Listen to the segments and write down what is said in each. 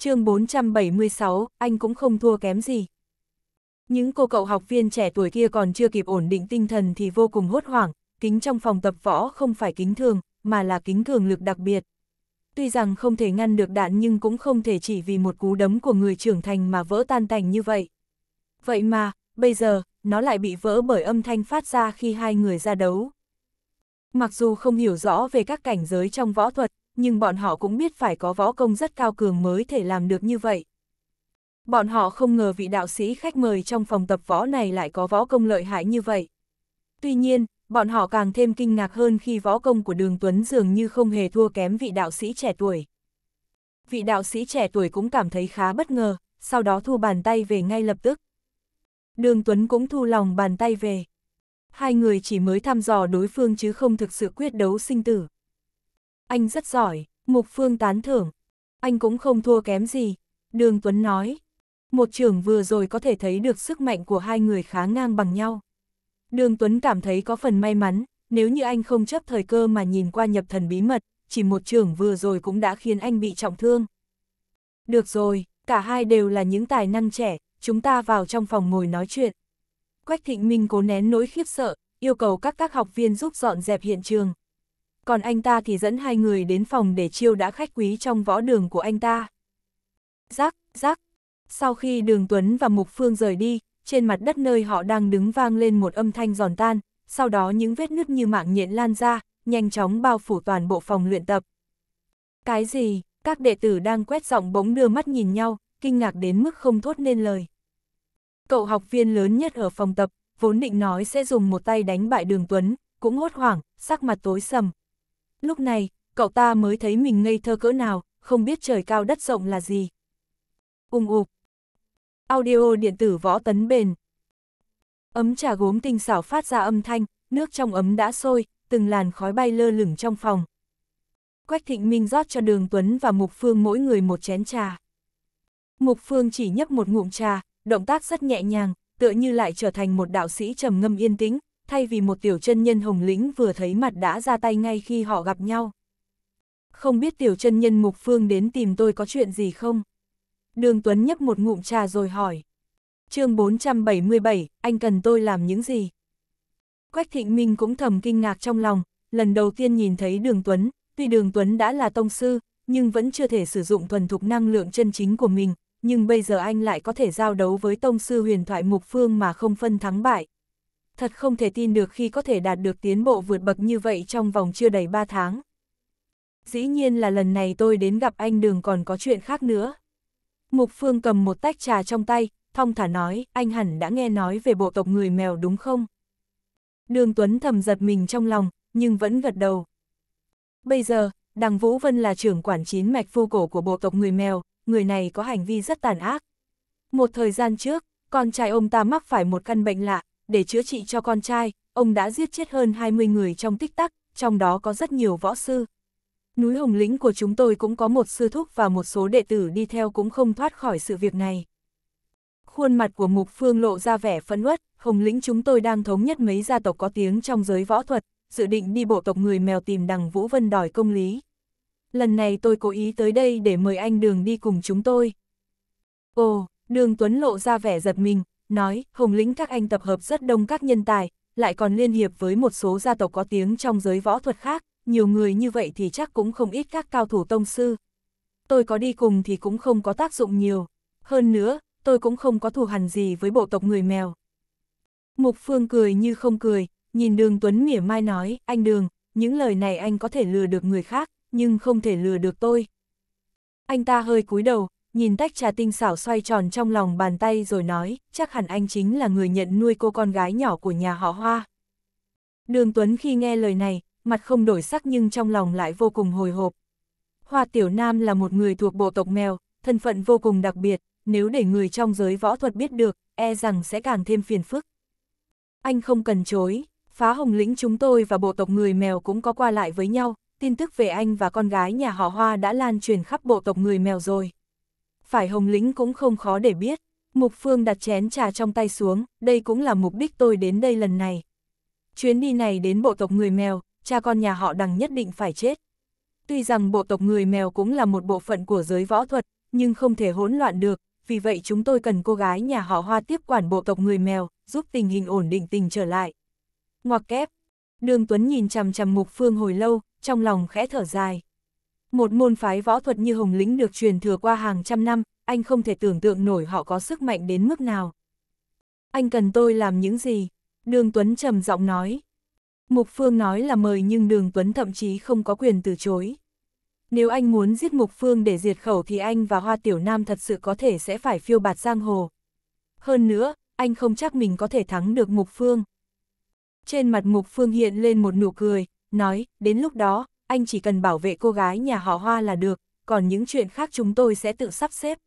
chương 476, anh cũng không thua kém gì. Những cô cậu học viên trẻ tuổi kia còn chưa kịp ổn định tinh thần thì vô cùng hốt hoảng, kính trong phòng tập võ không phải kính thường, mà là kính cường lực đặc biệt. Tuy rằng không thể ngăn được đạn nhưng cũng không thể chỉ vì một cú đấm của người trưởng thành mà vỡ tan tành như vậy. Vậy mà, bây giờ, nó lại bị vỡ bởi âm thanh phát ra khi hai người ra đấu. Mặc dù không hiểu rõ về các cảnh giới trong võ thuật, nhưng bọn họ cũng biết phải có võ công rất cao cường mới thể làm được như vậy. Bọn họ không ngờ vị đạo sĩ khách mời trong phòng tập võ này lại có võ công lợi hại như vậy. Tuy nhiên, bọn họ càng thêm kinh ngạc hơn khi võ công của Đường Tuấn dường như không hề thua kém vị đạo sĩ trẻ tuổi. Vị đạo sĩ trẻ tuổi cũng cảm thấy khá bất ngờ, sau đó thu bàn tay về ngay lập tức. Đường Tuấn cũng thu lòng bàn tay về. Hai người chỉ mới thăm dò đối phương chứ không thực sự quyết đấu sinh tử anh rất giỏi, Mục Phương tán thưởng. Anh cũng không thua kém gì, Đường Tuấn nói. Một trưởng vừa rồi có thể thấy được sức mạnh của hai người khá ngang bằng nhau. Đường Tuấn cảm thấy có phần may mắn, nếu như anh không chấp thời cơ mà nhìn qua nhập thần bí mật, chỉ một trưởng vừa rồi cũng đã khiến anh bị trọng thương. Được rồi, cả hai đều là những tài năng trẻ, chúng ta vào trong phòng ngồi nói chuyện. Quách Thịnh Minh cố nén nỗi khiếp sợ, yêu cầu các các học viên giúp dọn dẹp hiện trường, còn anh ta thì dẫn hai người đến phòng để chiêu đã khách quý trong võ đường của anh ta. Rắc, rắc. Sau khi Đường Tuấn và Mục Phương rời đi, trên mặt đất nơi họ đang đứng vang lên một âm thanh giòn tan, sau đó những vết nứt như mạng nhện lan ra, nhanh chóng bao phủ toàn bộ phòng luyện tập. Cái gì? Các đệ tử đang quét giọng bỗng đưa mắt nhìn nhau, kinh ngạc đến mức không thốt nên lời. Cậu học viên lớn nhất ở phòng tập, vốn định nói sẽ dùng một tay đánh bại Đường Tuấn, cũng hốt hoảng, sắc mặt tối sầm, lúc này, cậu ta mới thấy mình ngây thơ cỡ nào, không biết trời cao đất rộng là gì. Ung ụp. Audio điện tử võ tấn bền. Ấm trà gốm tinh xảo phát ra âm thanh, nước trong ấm đã sôi, từng làn khói bay lơ lửng trong phòng. Quách Thịnh Minh rót cho Đường Tuấn và Mục Phương mỗi người một chén trà. Mục Phương chỉ nhấp một ngụm trà, động tác rất nhẹ nhàng, tựa như lại trở thành một đạo sĩ trầm ngâm yên tĩnh, thay vì một tiểu chân nhân hồng lĩnh vừa thấy mặt đã ra tay ngay khi họ gặp nhau. Không biết tiểu chân nhân mục phương đến tìm tôi có chuyện gì không? Đường Tuấn nhấp một ngụm trà rồi hỏi. chương 477, anh cần tôi làm những gì? Quách Thịnh Minh cũng thầm kinh ngạc trong lòng, lần đầu tiên nhìn thấy Đường Tuấn, tuy Đường Tuấn đã là tông sư, nhưng vẫn chưa thể sử dụng thuần thục năng lượng chân chính của mình, nhưng bây giờ anh lại có thể giao đấu với tông sư huyền thoại mục phương mà không phân thắng bại, thật không thể tin được khi có thể đạt được tiến bộ vượt bậc như vậy trong vòng chưa đầy 3 tháng. Dĩ nhiên là lần này tôi đến gặp anh đường còn có chuyện khác nữa. Mục Phương cầm một tách trà trong tay, thong thả nói, anh hẳn đã nghe nói về bộ tộc người mèo đúng không? Đường Tuấn thầm giật mình trong lòng, nhưng vẫn gật đầu. Bây giờ, Đằng Vũ Vân là trưởng quản chín mạch phu cổ của bộ tộc người mèo, người này có hành vi rất tàn ác. Một thời gian trước, con trai ông ta mắc phải một căn bệnh lạ, để chữa trị cho con trai, ông đã giết chết hơn 20 người trong tích tắc, trong đó có rất nhiều võ sư. Núi Hồng Lĩnh của chúng tôi cũng có một sư thúc và một số đệ tử đi theo cũng không thoát khỏi sự việc này. Khuôn mặt của Mục Phương lộ ra vẻ phẫn uất, Hồng Lĩnh chúng tôi đang thống nhất mấy gia tộc có tiếng trong giới võ thuật, dự định đi bộ tộc người mèo tìm đằng Vũ Vân đòi công lý. Lần này tôi cố ý tới đây để mời anh Đường đi cùng chúng tôi. Ồ, Đường Tuấn lộ ra vẻ giật mình, nói, Hồng lĩnh các anh tập hợp rất đông các nhân tài, lại còn liên hiệp với một số gia tộc có tiếng trong giới võ thuật khác, nhiều người như vậy thì chắc cũng không ít các cao thủ tông sư. Tôi có đi cùng thì cũng không có tác dụng nhiều, hơn nữa, tôi cũng không có thù hằn gì với bộ tộc người mèo. Mục Phương cười như không cười, nhìn đường Tuấn mỉa mai nói, anh đường, những lời này anh có thể lừa được người khác, nhưng không thể lừa được tôi. Anh ta hơi cúi đầu, nhìn tách trà tinh xảo xoay tròn trong lòng bàn tay rồi nói, chắc hẳn anh chính là người nhận nuôi cô con gái nhỏ của nhà họ Hoa. Đường Tuấn khi nghe lời này, mặt không đổi sắc nhưng trong lòng lại vô cùng hồi hộp. Hoa Tiểu Nam là một người thuộc bộ tộc mèo, thân phận vô cùng đặc biệt, nếu để người trong giới võ thuật biết được, e rằng sẽ càng thêm phiền phức. Anh không cần chối, phá hồng lĩnh chúng tôi và bộ tộc người mèo cũng có qua lại với nhau, tin tức về anh và con gái nhà họ Hoa đã lan truyền khắp bộ tộc người mèo rồi phải Hồng Lĩnh cũng không khó để biết. Mục Phương đặt chén trà trong tay xuống, đây cũng là mục đích tôi đến đây lần này. Chuyến đi này đến bộ tộc người mèo, cha con nhà họ đằng nhất định phải chết. Tuy rằng bộ tộc người mèo cũng là một bộ phận của giới võ thuật, nhưng không thể hỗn loạn được, vì vậy chúng tôi cần cô gái nhà họ hoa tiếp quản bộ tộc người mèo, giúp tình hình ổn định tình trở lại. Ngoặc kép, đường Tuấn nhìn chằm chằm mục phương hồi lâu, trong lòng khẽ thở dài. Một môn phái võ thuật như hồng lĩnh được truyền thừa qua hàng trăm năm, anh không thể tưởng tượng nổi họ có sức mạnh đến mức nào. Anh cần tôi làm những gì? Đường Tuấn trầm giọng nói. Mục Phương nói là mời nhưng Đường Tuấn thậm chí không có quyền từ chối. Nếu anh muốn giết Mục Phương để diệt khẩu thì anh và Hoa Tiểu Nam thật sự có thể sẽ phải phiêu bạt giang hồ. Hơn nữa, anh không chắc mình có thể thắng được Mục Phương. Trên mặt Mục Phương hiện lên một nụ cười, nói, đến lúc đó, anh chỉ cần bảo vệ cô gái nhà họ Hoa là được, còn những chuyện khác chúng tôi sẽ tự sắp xếp.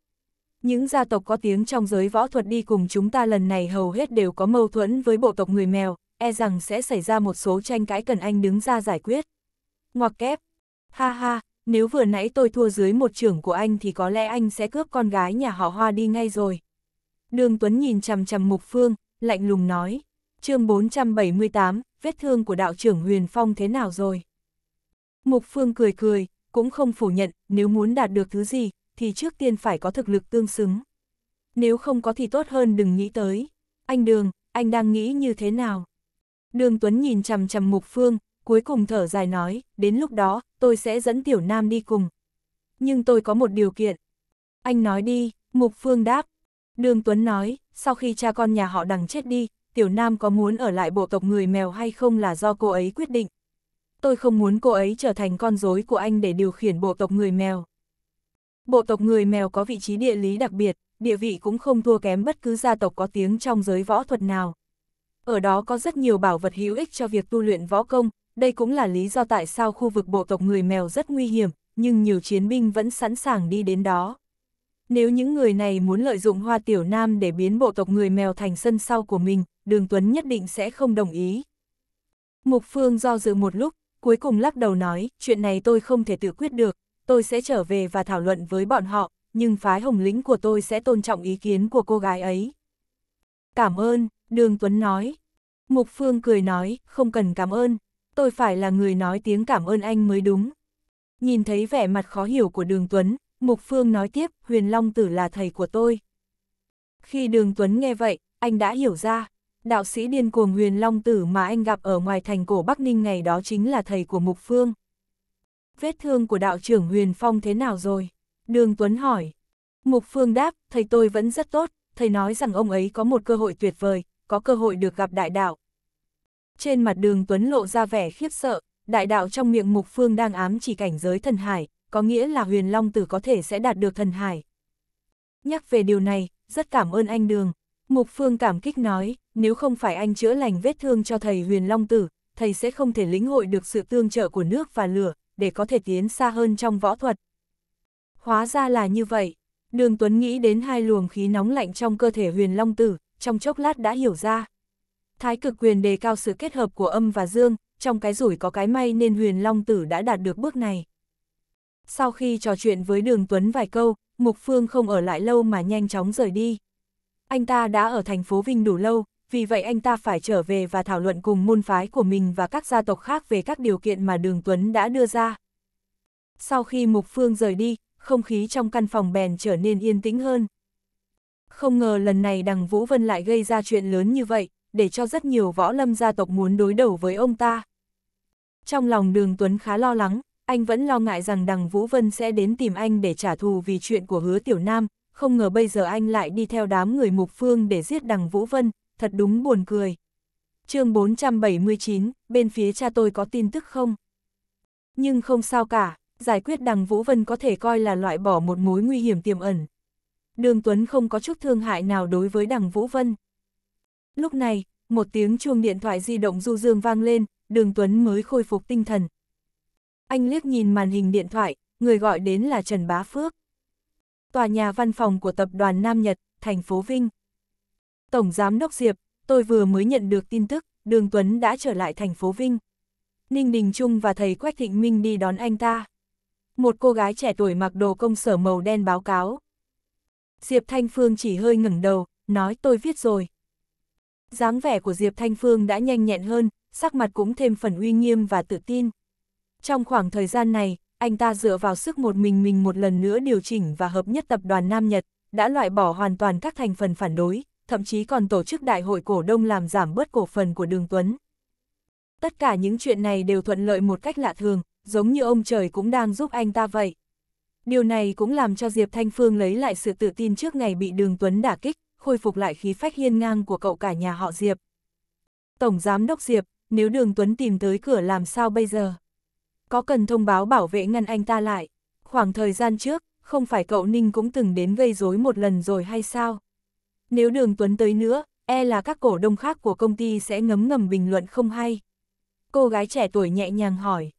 Những gia tộc có tiếng trong giới võ thuật đi cùng chúng ta lần này hầu hết đều có mâu thuẫn với bộ tộc người mèo, e rằng sẽ xảy ra một số tranh cãi cần anh đứng ra giải quyết. Ngoặc kép, ha ha, nếu vừa nãy tôi thua dưới một trưởng của anh thì có lẽ anh sẽ cướp con gái nhà họ Hoa đi ngay rồi. Đường Tuấn nhìn chằm chằm Mục Phương, lạnh lùng nói, chương 478, vết thương của đạo trưởng Huyền Phong thế nào rồi? Mục Phương cười cười, cũng không phủ nhận, nếu muốn đạt được thứ gì, thì trước tiên phải có thực lực tương xứng. Nếu không có thì tốt hơn đừng nghĩ tới. Anh Đường, anh đang nghĩ như thế nào? Đường Tuấn nhìn chằm chằm Mục Phương, cuối cùng thở dài nói, đến lúc đó, tôi sẽ dẫn Tiểu Nam đi cùng. Nhưng tôi có một điều kiện. Anh nói đi, Mục Phương đáp. Đường Tuấn nói, sau khi cha con nhà họ đằng chết đi, Tiểu Nam có muốn ở lại bộ tộc người mèo hay không là do cô ấy quyết định tôi không muốn cô ấy trở thành con rối của anh để điều khiển bộ tộc người mèo. Bộ tộc người mèo có vị trí địa lý đặc biệt, địa vị cũng không thua kém bất cứ gia tộc có tiếng trong giới võ thuật nào. Ở đó có rất nhiều bảo vật hữu ích cho việc tu luyện võ công, đây cũng là lý do tại sao khu vực bộ tộc người mèo rất nguy hiểm, nhưng nhiều chiến binh vẫn sẵn sàng đi đến đó. Nếu những người này muốn lợi dụng hoa tiểu nam để biến bộ tộc người mèo thành sân sau của mình, Đường Tuấn nhất định sẽ không đồng ý. Mục Phương do dự một lúc, cuối cùng lắc đầu nói, chuyện này tôi không thể tự quyết được, tôi sẽ trở về và thảo luận với bọn họ, nhưng phái hồng lĩnh của tôi sẽ tôn trọng ý kiến của cô gái ấy. Cảm ơn, Đường Tuấn nói. Mục Phương cười nói, không cần cảm ơn, tôi phải là người nói tiếng cảm ơn anh mới đúng. Nhìn thấy vẻ mặt khó hiểu của Đường Tuấn, Mục Phương nói tiếp, Huyền Long Tử là thầy của tôi. Khi Đường Tuấn nghe vậy, anh đã hiểu ra, đạo sĩ điên cuồng huyền long tử mà anh gặp ở ngoài thành cổ Bắc Ninh ngày đó chính là thầy của Mục Phương. Vết thương của đạo trưởng huyền phong thế nào rồi? Đường Tuấn hỏi. Mục Phương đáp, thầy tôi vẫn rất tốt, thầy nói rằng ông ấy có một cơ hội tuyệt vời, có cơ hội được gặp đại đạo. Trên mặt đường Tuấn lộ ra vẻ khiếp sợ, đại đạo trong miệng Mục Phương đang ám chỉ cảnh giới thần hải, có nghĩa là huyền long tử có thể sẽ đạt được thần hải. Nhắc về điều này, rất cảm ơn anh Đường, Mục Phương cảm kích nói, nếu không phải anh chữa lành vết thương cho thầy Huyền Long Tử, thầy sẽ không thể lĩnh hội được sự tương trợ của nước và lửa, để có thể tiến xa hơn trong võ thuật. Hóa ra là như vậy, đường Tuấn nghĩ đến hai luồng khí nóng lạnh trong cơ thể Huyền Long Tử, trong chốc lát đã hiểu ra. Thái cực quyền đề cao sự kết hợp của âm và dương, trong cái rủi có cái may nên Huyền Long Tử đã đạt được bước này. Sau khi trò chuyện với đường Tuấn vài câu, Mục Phương không ở lại lâu mà nhanh chóng rời đi anh ta đã ở thành phố Vinh đủ lâu, vì vậy anh ta phải trở về và thảo luận cùng môn phái của mình và các gia tộc khác về các điều kiện mà Đường Tuấn đã đưa ra. Sau khi Mục Phương rời đi, không khí trong căn phòng bèn trở nên yên tĩnh hơn. Không ngờ lần này đằng Vũ Vân lại gây ra chuyện lớn như vậy, để cho rất nhiều võ lâm gia tộc muốn đối đầu với ông ta. Trong lòng đường Tuấn khá lo lắng, anh vẫn lo ngại rằng đằng Vũ Vân sẽ đến tìm anh để trả thù vì chuyện của hứa tiểu nam, không ngờ bây giờ anh lại đi theo đám người mục phương để giết đằng Vũ Vân, thật đúng buồn cười. chương 479, bên phía cha tôi có tin tức không? Nhưng không sao cả, giải quyết đằng Vũ Vân có thể coi là loại bỏ một mối nguy hiểm tiềm ẩn. Đường Tuấn không có chút thương hại nào đối với đằng Vũ Vân. Lúc này, một tiếng chuông điện thoại di động du dương vang lên, đường Tuấn mới khôi phục tinh thần. Anh liếc nhìn màn hình điện thoại, người gọi đến là Trần Bá Phước tòa nhà văn phòng của tập đoàn Nam Nhật, thành phố Vinh. Tổng Giám Đốc Diệp, tôi vừa mới nhận được tin tức, Đường Tuấn đã trở lại thành phố Vinh. Ninh Đình Trung và thầy Quách Thịnh Minh đi đón anh ta. Một cô gái trẻ tuổi mặc đồ công sở màu đen báo cáo. Diệp Thanh Phương chỉ hơi ngẩng đầu, nói tôi viết rồi. dáng vẻ của Diệp Thanh Phương đã nhanh nhẹn hơn, sắc mặt cũng thêm phần uy nghiêm và tự tin. Trong khoảng thời gian này, anh ta dựa vào sức một mình mình một lần nữa điều chỉnh và hợp nhất tập đoàn Nam Nhật, đã loại bỏ hoàn toàn các thành phần phản đối, thậm chí còn tổ chức đại hội cổ đông làm giảm bớt cổ phần của Đường Tuấn. Tất cả những chuyện này đều thuận lợi một cách lạ thường, giống như ông trời cũng đang giúp anh ta vậy. Điều này cũng làm cho Diệp Thanh Phương lấy lại sự tự tin trước ngày bị Đường Tuấn đả kích, khôi phục lại khí phách hiên ngang của cậu cả nhà họ Diệp. Tổng Giám Đốc Diệp, nếu Đường Tuấn tìm tới cửa làm sao bây giờ? có cần thông báo bảo vệ ngăn anh ta lại. Khoảng thời gian trước, không phải cậu Ninh cũng từng đến gây rối một lần rồi hay sao? Nếu đường Tuấn tới nữa, e là các cổ đông khác của công ty sẽ ngấm ngầm bình luận không hay. Cô gái trẻ tuổi nhẹ nhàng hỏi.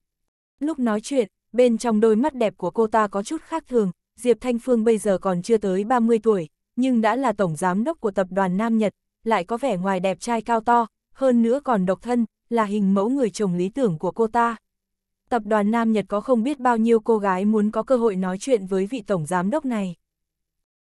Lúc nói chuyện, bên trong đôi mắt đẹp của cô ta có chút khác thường, Diệp Thanh Phương bây giờ còn chưa tới 30 tuổi, nhưng đã là tổng giám đốc của tập đoàn Nam Nhật, lại có vẻ ngoài đẹp trai cao to, hơn nữa còn độc thân, là hình mẫu người chồng lý tưởng của cô ta tập đoàn Nam Nhật có không biết bao nhiêu cô gái muốn có cơ hội nói chuyện với vị tổng giám đốc này.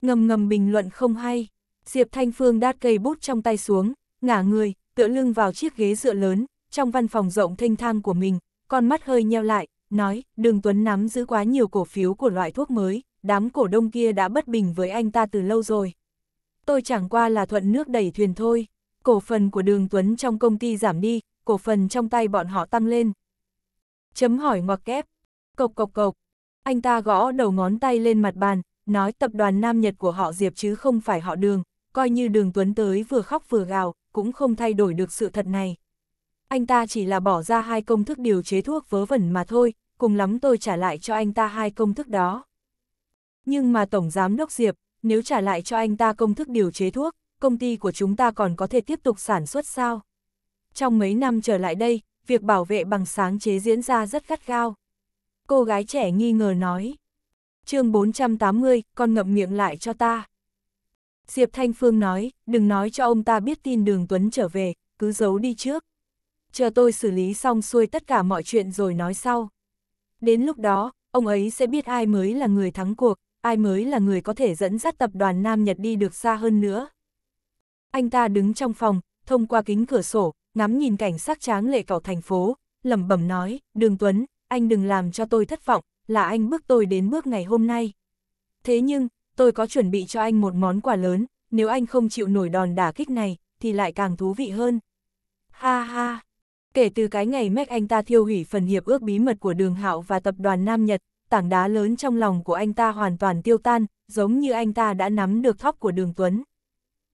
Ngầm ngầm bình luận không hay, Diệp Thanh Phương đát cây bút trong tay xuống, ngả người, tựa lưng vào chiếc ghế dựa lớn, trong văn phòng rộng thênh thang của mình, con mắt hơi nheo lại, nói, đường Tuấn nắm giữ quá nhiều cổ phiếu của loại thuốc mới, đám cổ đông kia đã bất bình với anh ta từ lâu rồi. Tôi chẳng qua là thuận nước đẩy thuyền thôi, cổ phần của đường Tuấn trong công ty giảm đi, cổ phần trong tay bọn họ tăng lên, Chấm hỏi ngoặc kép. Cộc cộc cộc. Anh ta gõ đầu ngón tay lên mặt bàn, nói tập đoàn Nam Nhật của họ Diệp chứ không phải họ Đường, coi như Đường Tuấn tới vừa khóc vừa gào, cũng không thay đổi được sự thật này. Anh ta chỉ là bỏ ra hai công thức điều chế thuốc vớ vẩn mà thôi, cùng lắm tôi trả lại cho anh ta hai công thức đó. Nhưng mà Tổng Giám Đốc Diệp, nếu trả lại cho anh ta công thức điều chế thuốc, công ty của chúng ta còn có thể tiếp tục sản xuất sao? Trong mấy năm trở lại đây, việc bảo vệ bằng sáng chế diễn ra rất gắt gao. Cô gái trẻ nghi ngờ nói. chương 480, con ngậm miệng lại cho ta. Diệp Thanh Phương nói, đừng nói cho ông ta biết tin đường Tuấn trở về, cứ giấu đi trước. Chờ tôi xử lý xong xuôi tất cả mọi chuyện rồi nói sau. Đến lúc đó, ông ấy sẽ biết ai mới là người thắng cuộc, ai mới là người có thể dẫn dắt tập đoàn Nam Nhật đi được xa hơn nữa. Anh ta đứng trong phòng, thông qua kính cửa sổ, ngắm nhìn cảnh sắc tráng lệ cỏ thành phố, lẩm bẩm nói, Đường Tuấn, anh đừng làm cho tôi thất vọng, là anh bước tôi đến bước ngày hôm nay. Thế nhưng, tôi có chuẩn bị cho anh một món quà lớn, nếu anh không chịu nổi đòn đả kích này, thì lại càng thú vị hơn. Ha ha! Kể từ cái ngày mách anh ta thiêu hủy phần hiệp ước bí mật của đường hạo và tập đoàn Nam Nhật, tảng đá lớn trong lòng của anh ta hoàn toàn tiêu tan, giống như anh ta đã nắm được thóc của đường Tuấn.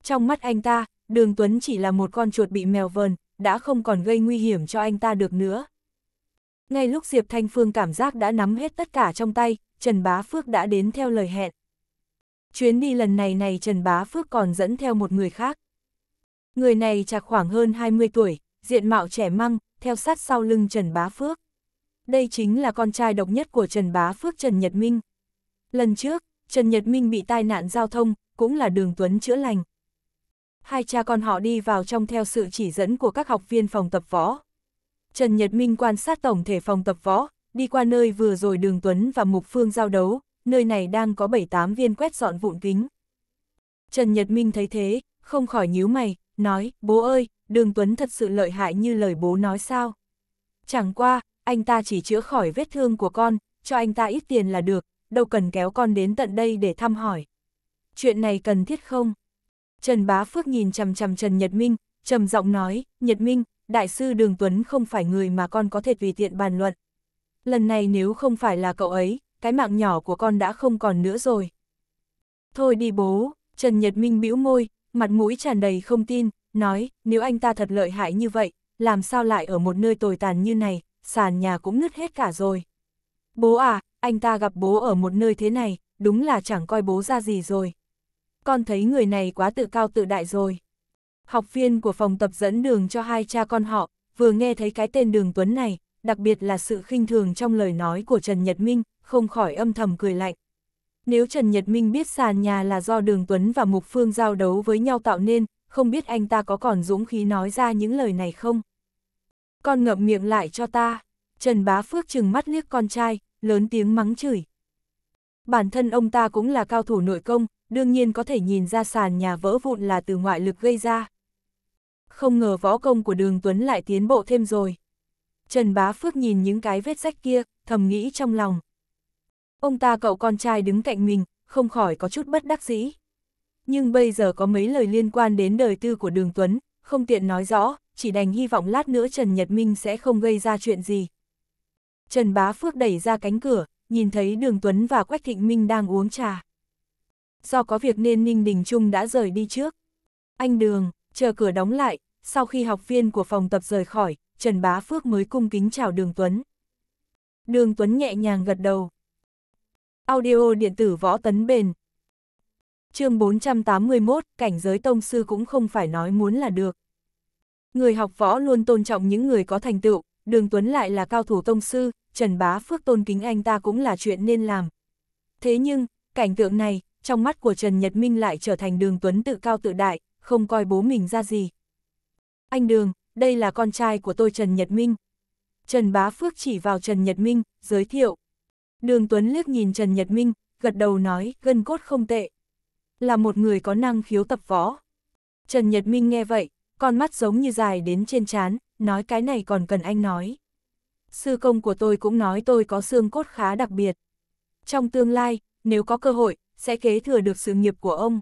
Trong mắt anh ta, đường Tuấn chỉ là một con chuột bị mèo vờn, đã không còn gây nguy hiểm cho anh ta được nữa. Ngay lúc Diệp Thanh Phương cảm giác đã nắm hết tất cả trong tay, Trần Bá Phước đã đến theo lời hẹn. Chuyến đi lần này này Trần Bá Phước còn dẫn theo một người khác. Người này chạc khoảng hơn 20 tuổi, diện mạo trẻ măng, theo sát sau lưng Trần Bá Phước. Đây chính là con trai độc nhất của Trần Bá Phước Trần Nhật Minh. Lần trước, Trần Nhật Minh bị tai nạn giao thông, cũng là đường Tuấn chữa lành hai cha con họ đi vào trong theo sự chỉ dẫn của các học viên phòng tập võ. Trần Nhật Minh quan sát tổng thể phòng tập võ, đi qua nơi vừa rồi Đường Tuấn và Mục Phương giao đấu, nơi này đang có 7-8 viên quét dọn vụn kính. Trần Nhật Minh thấy thế, không khỏi nhíu mày, nói, bố ơi, Đường Tuấn thật sự lợi hại như lời bố nói sao. Chẳng qua, anh ta chỉ chữa khỏi vết thương của con, cho anh ta ít tiền là được, đâu cần kéo con đến tận đây để thăm hỏi. Chuyện này cần thiết không? Trần Bá Phước nhìn chằm chằm Trần Nhật Minh, trầm giọng nói, Nhật Minh, đại sư Đường Tuấn không phải người mà con có thể tùy tiện bàn luận. Lần này nếu không phải là cậu ấy, cái mạng nhỏ của con đã không còn nữa rồi. Thôi đi bố, Trần Nhật Minh bĩu môi, mặt mũi tràn đầy không tin, nói, nếu anh ta thật lợi hại như vậy, làm sao lại ở một nơi tồi tàn như này, sàn nhà cũng nứt hết cả rồi. Bố à, anh ta gặp bố ở một nơi thế này, đúng là chẳng coi bố ra gì rồi con thấy người này quá tự cao tự đại rồi. Học viên của phòng tập dẫn đường cho hai cha con họ, vừa nghe thấy cái tên đường Tuấn này, đặc biệt là sự khinh thường trong lời nói của Trần Nhật Minh, không khỏi âm thầm cười lạnh. Nếu Trần Nhật Minh biết sàn nhà là do Đường Tuấn và Mục Phương giao đấu với nhau tạo nên, không biết anh ta có còn dũng khí nói ra những lời này không? Con ngậm miệng lại cho ta. Trần Bá Phước chừng mắt liếc con trai, lớn tiếng mắng chửi. Bản thân ông ta cũng là cao thủ nội công, đương nhiên có thể nhìn ra sàn nhà vỡ vụn là từ ngoại lực gây ra. Không ngờ võ công của đường Tuấn lại tiến bộ thêm rồi. Trần Bá Phước nhìn những cái vết rách kia, thầm nghĩ trong lòng. Ông ta cậu con trai đứng cạnh mình, không khỏi có chút bất đắc dĩ. Nhưng bây giờ có mấy lời liên quan đến đời tư của đường Tuấn, không tiện nói rõ, chỉ đành hy vọng lát nữa Trần Nhật Minh sẽ không gây ra chuyện gì. Trần Bá Phước đẩy ra cánh cửa, nhìn thấy đường Tuấn và Quách Thịnh Minh đang uống trà do có việc nên Ninh Đình Trung đã rời đi trước. Anh Đường, chờ cửa đóng lại, sau khi học viên của phòng tập rời khỏi, Trần Bá Phước mới cung kính chào Đường Tuấn. Đường Tuấn nhẹ nhàng gật đầu. Audio điện tử võ tấn bền. chương 481, cảnh giới tông sư cũng không phải nói muốn là được. Người học võ luôn tôn trọng những người có thành tựu, Đường Tuấn lại là cao thủ tông sư, Trần Bá Phước tôn kính anh ta cũng là chuyện nên làm. Thế nhưng, Cảnh tượng này, trong mắt của Trần Nhật Minh lại trở thành đường tuấn tự cao tự đại, không coi bố mình ra gì. Anh Đường, đây là con trai của tôi Trần Nhật Minh. Trần Bá Phước chỉ vào Trần Nhật Minh, giới thiệu. Đường Tuấn liếc nhìn Trần Nhật Minh, gật đầu nói, gân cốt không tệ. Là một người có năng khiếu tập võ. Trần Nhật Minh nghe vậy, con mắt giống như dài đến trên trán, nói cái này còn cần anh nói. Sư công của tôi cũng nói tôi có xương cốt khá đặc biệt. Trong tương lai, nếu có cơ hội, sẽ kế thừa được sự nghiệp của ông.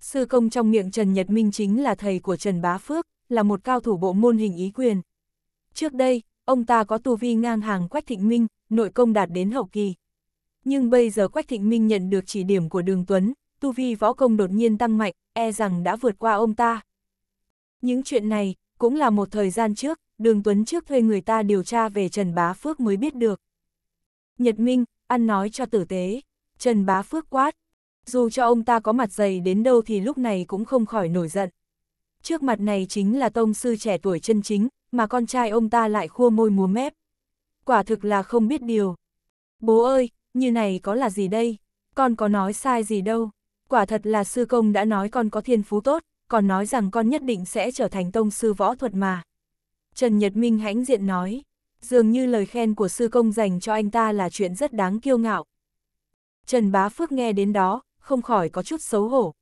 Sư công trong miệng Trần Nhật Minh chính là thầy của Trần Bá Phước, là một cao thủ bộ môn hình ý quyền. Trước đây, ông ta có tu vi ngang hàng Quách Thịnh Minh, nội công đạt đến hậu kỳ. Nhưng bây giờ Quách Thịnh Minh nhận được chỉ điểm của Đường Tuấn, tu vi võ công đột nhiên tăng mạnh, e rằng đã vượt qua ông ta. Những chuyện này, cũng là một thời gian trước, Đường Tuấn trước thuê người ta điều tra về Trần Bá Phước mới biết được. Nhật Minh, ăn nói cho tử tế. Trần Bá Phước quát. Dù cho ông ta có mặt dày đến đâu thì lúc này cũng không khỏi nổi giận. Trước mặt này chính là tông sư trẻ tuổi chân chính, mà con trai ông ta lại khua môi múa mép. Quả thực là không biết điều. Bố ơi, như này có là gì đây? Con có nói sai gì đâu. Quả thật là sư công đã nói con có thiên phú tốt, còn nói rằng con nhất định sẽ trở thành tông sư võ thuật mà. Trần Nhật Minh hãnh diện nói, dường như lời khen của sư công dành cho anh ta là chuyện rất đáng kiêu ngạo. Trần Bá Phước nghe đến đó, không khỏi có chút xấu hổ.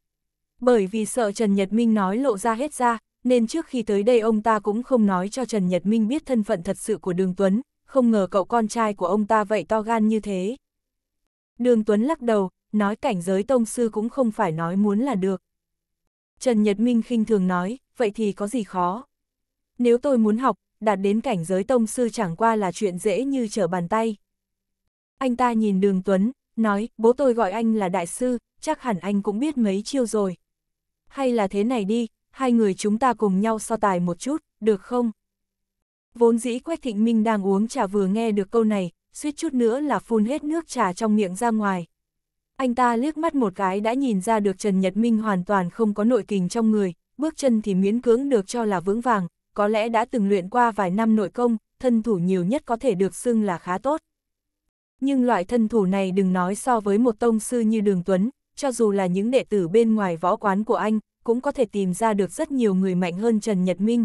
Bởi vì sợ Trần Nhật Minh nói lộ ra hết ra, nên trước khi tới đây ông ta cũng không nói cho Trần Nhật Minh biết thân phận thật sự của Đường Tuấn, không ngờ cậu con trai của ông ta vậy to gan như thế. Đường Tuấn lắc đầu, nói cảnh giới tông sư cũng không phải nói muốn là được. Trần Nhật Minh khinh thường nói, vậy thì có gì khó. Nếu tôi muốn học, đạt đến cảnh giới tông sư chẳng qua là chuyện dễ như trở bàn tay. Anh ta nhìn đường Tuấn, nói, bố tôi gọi anh là đại sư, chắc hẳn anh cũng biết mấy chiêu rồi. Hay là thế này đi, hai người chúng ta cùng nhau so tài một chút, được không? Vốn dĩ Quách Thịnh Minh đang uống trà vừa nghe được câu này, suýt chút nữa là phun hết nước trà trong miệng ra ngoài. Anh ta liếc mắt một cái đã nhìn ra được Trần Nhật Minh hoàn toàn không có nội kình trong người, bước chân thì miễn cưỡng được cho là vững vàng, có lẽ đã từng luyện qua vài năm nội công, thân thủ nhiều nhất có thể được xưng là khá tốt nhưng loại thân thủ này đừng nói so với một tông sư như Đường Tuấn, cho dù là những đệ tử bên ngoài võ quán của anh, cũng có thể tìm ra được rất nhiều người mạnh hơn Trần Nhật Minh.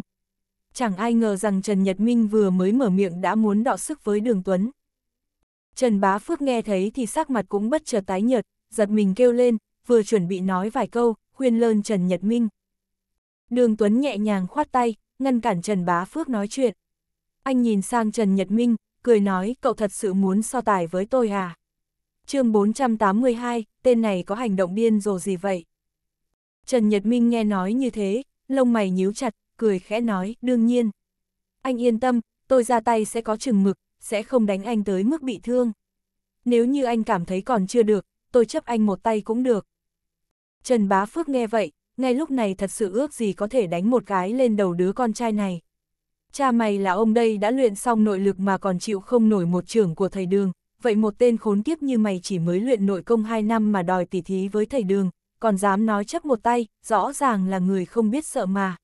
Chẳng ai ngờ rằng Trần Nhật Minh vừa mới mở miệng đã muốn đọ sức với Đường Tuấn. Trần Bá Phước nghe thấy thì sắc mặt cũng bất chợt tái nhợt, giật mình kêu lên, vừa chuẩn bị nói vài câu, khuyên lơn Trần Nhật Minh. Đường Tuấn nhẹ nhàng khoát tay, ngăn cản Trần Bá Phước nói chuyện. Anh nhìn sang Trần Nhật Minh, cười nói cậu thật sự muốn so tài với tôi à? chương 482, tên này có hành động điên rồ gì vậy? Trần Nhật Minh nghe nói như thế, lông mày nhíu chặt, cười khẽ nói, đương nhiên. Anh yên tâm, tôi ra tay sẽ có chừng mực, sẽ không đánh anh tới mức bị thương. Nếu như anh cảm thấy còn chưa được, tôi chấp anh một tay cũng được. Trần Bá Phước nghe vậy, ngay lúc này thật sự ước gì có thể đánh một cái lên đầu đứa con trai này. Cha mày là ông đây đã luyện xong nội lực mà còn chịu không nổi một trưởng của thầy đường, vậy một tên khốn kiếp như mày chỉ mới luyện nội công 2 năm mà đòi tỉ thí với thầy đường, còn dám nói chấp một tay, rõ ràng là người không biết sợ mà.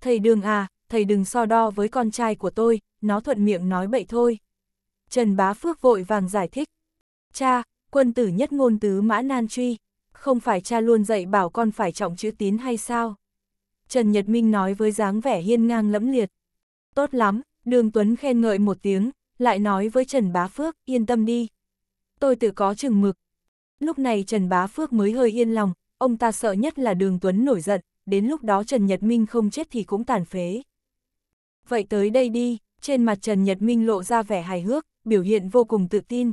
Thầy đường à, thầy đừng so đo với con trai của tôi, nó thuận miệng nói bậy thôi. Trần Bá Phước vội vàng giải thích. Cha, quân tử nhất ngôn tứ mã nan truy, không phải cha luôn dạy bảo con phải trọng chữ tín hay sao? Trần Nhật Minh nói với dáng vẻ hiên ngang lẫm liệt. Tốt lắm, Đường Tuấn khen ngợi một tiếng, lại nói với Trần Bá Phước, yên tâm đi. Tôi tự có chừng mực. Lúc này Trần Bá Phước mới hơi yên lòng, ông ta sợ nhất là Đường Tuấn nổi giận, đến lúc đó Trần Nhật Minh không chết thì cũng tàn phế. Vậy tới đây đi, trên mặt Trần Nhật Minh lộ ra vẻ hài hước, biểu hiện vô cùng tự tin.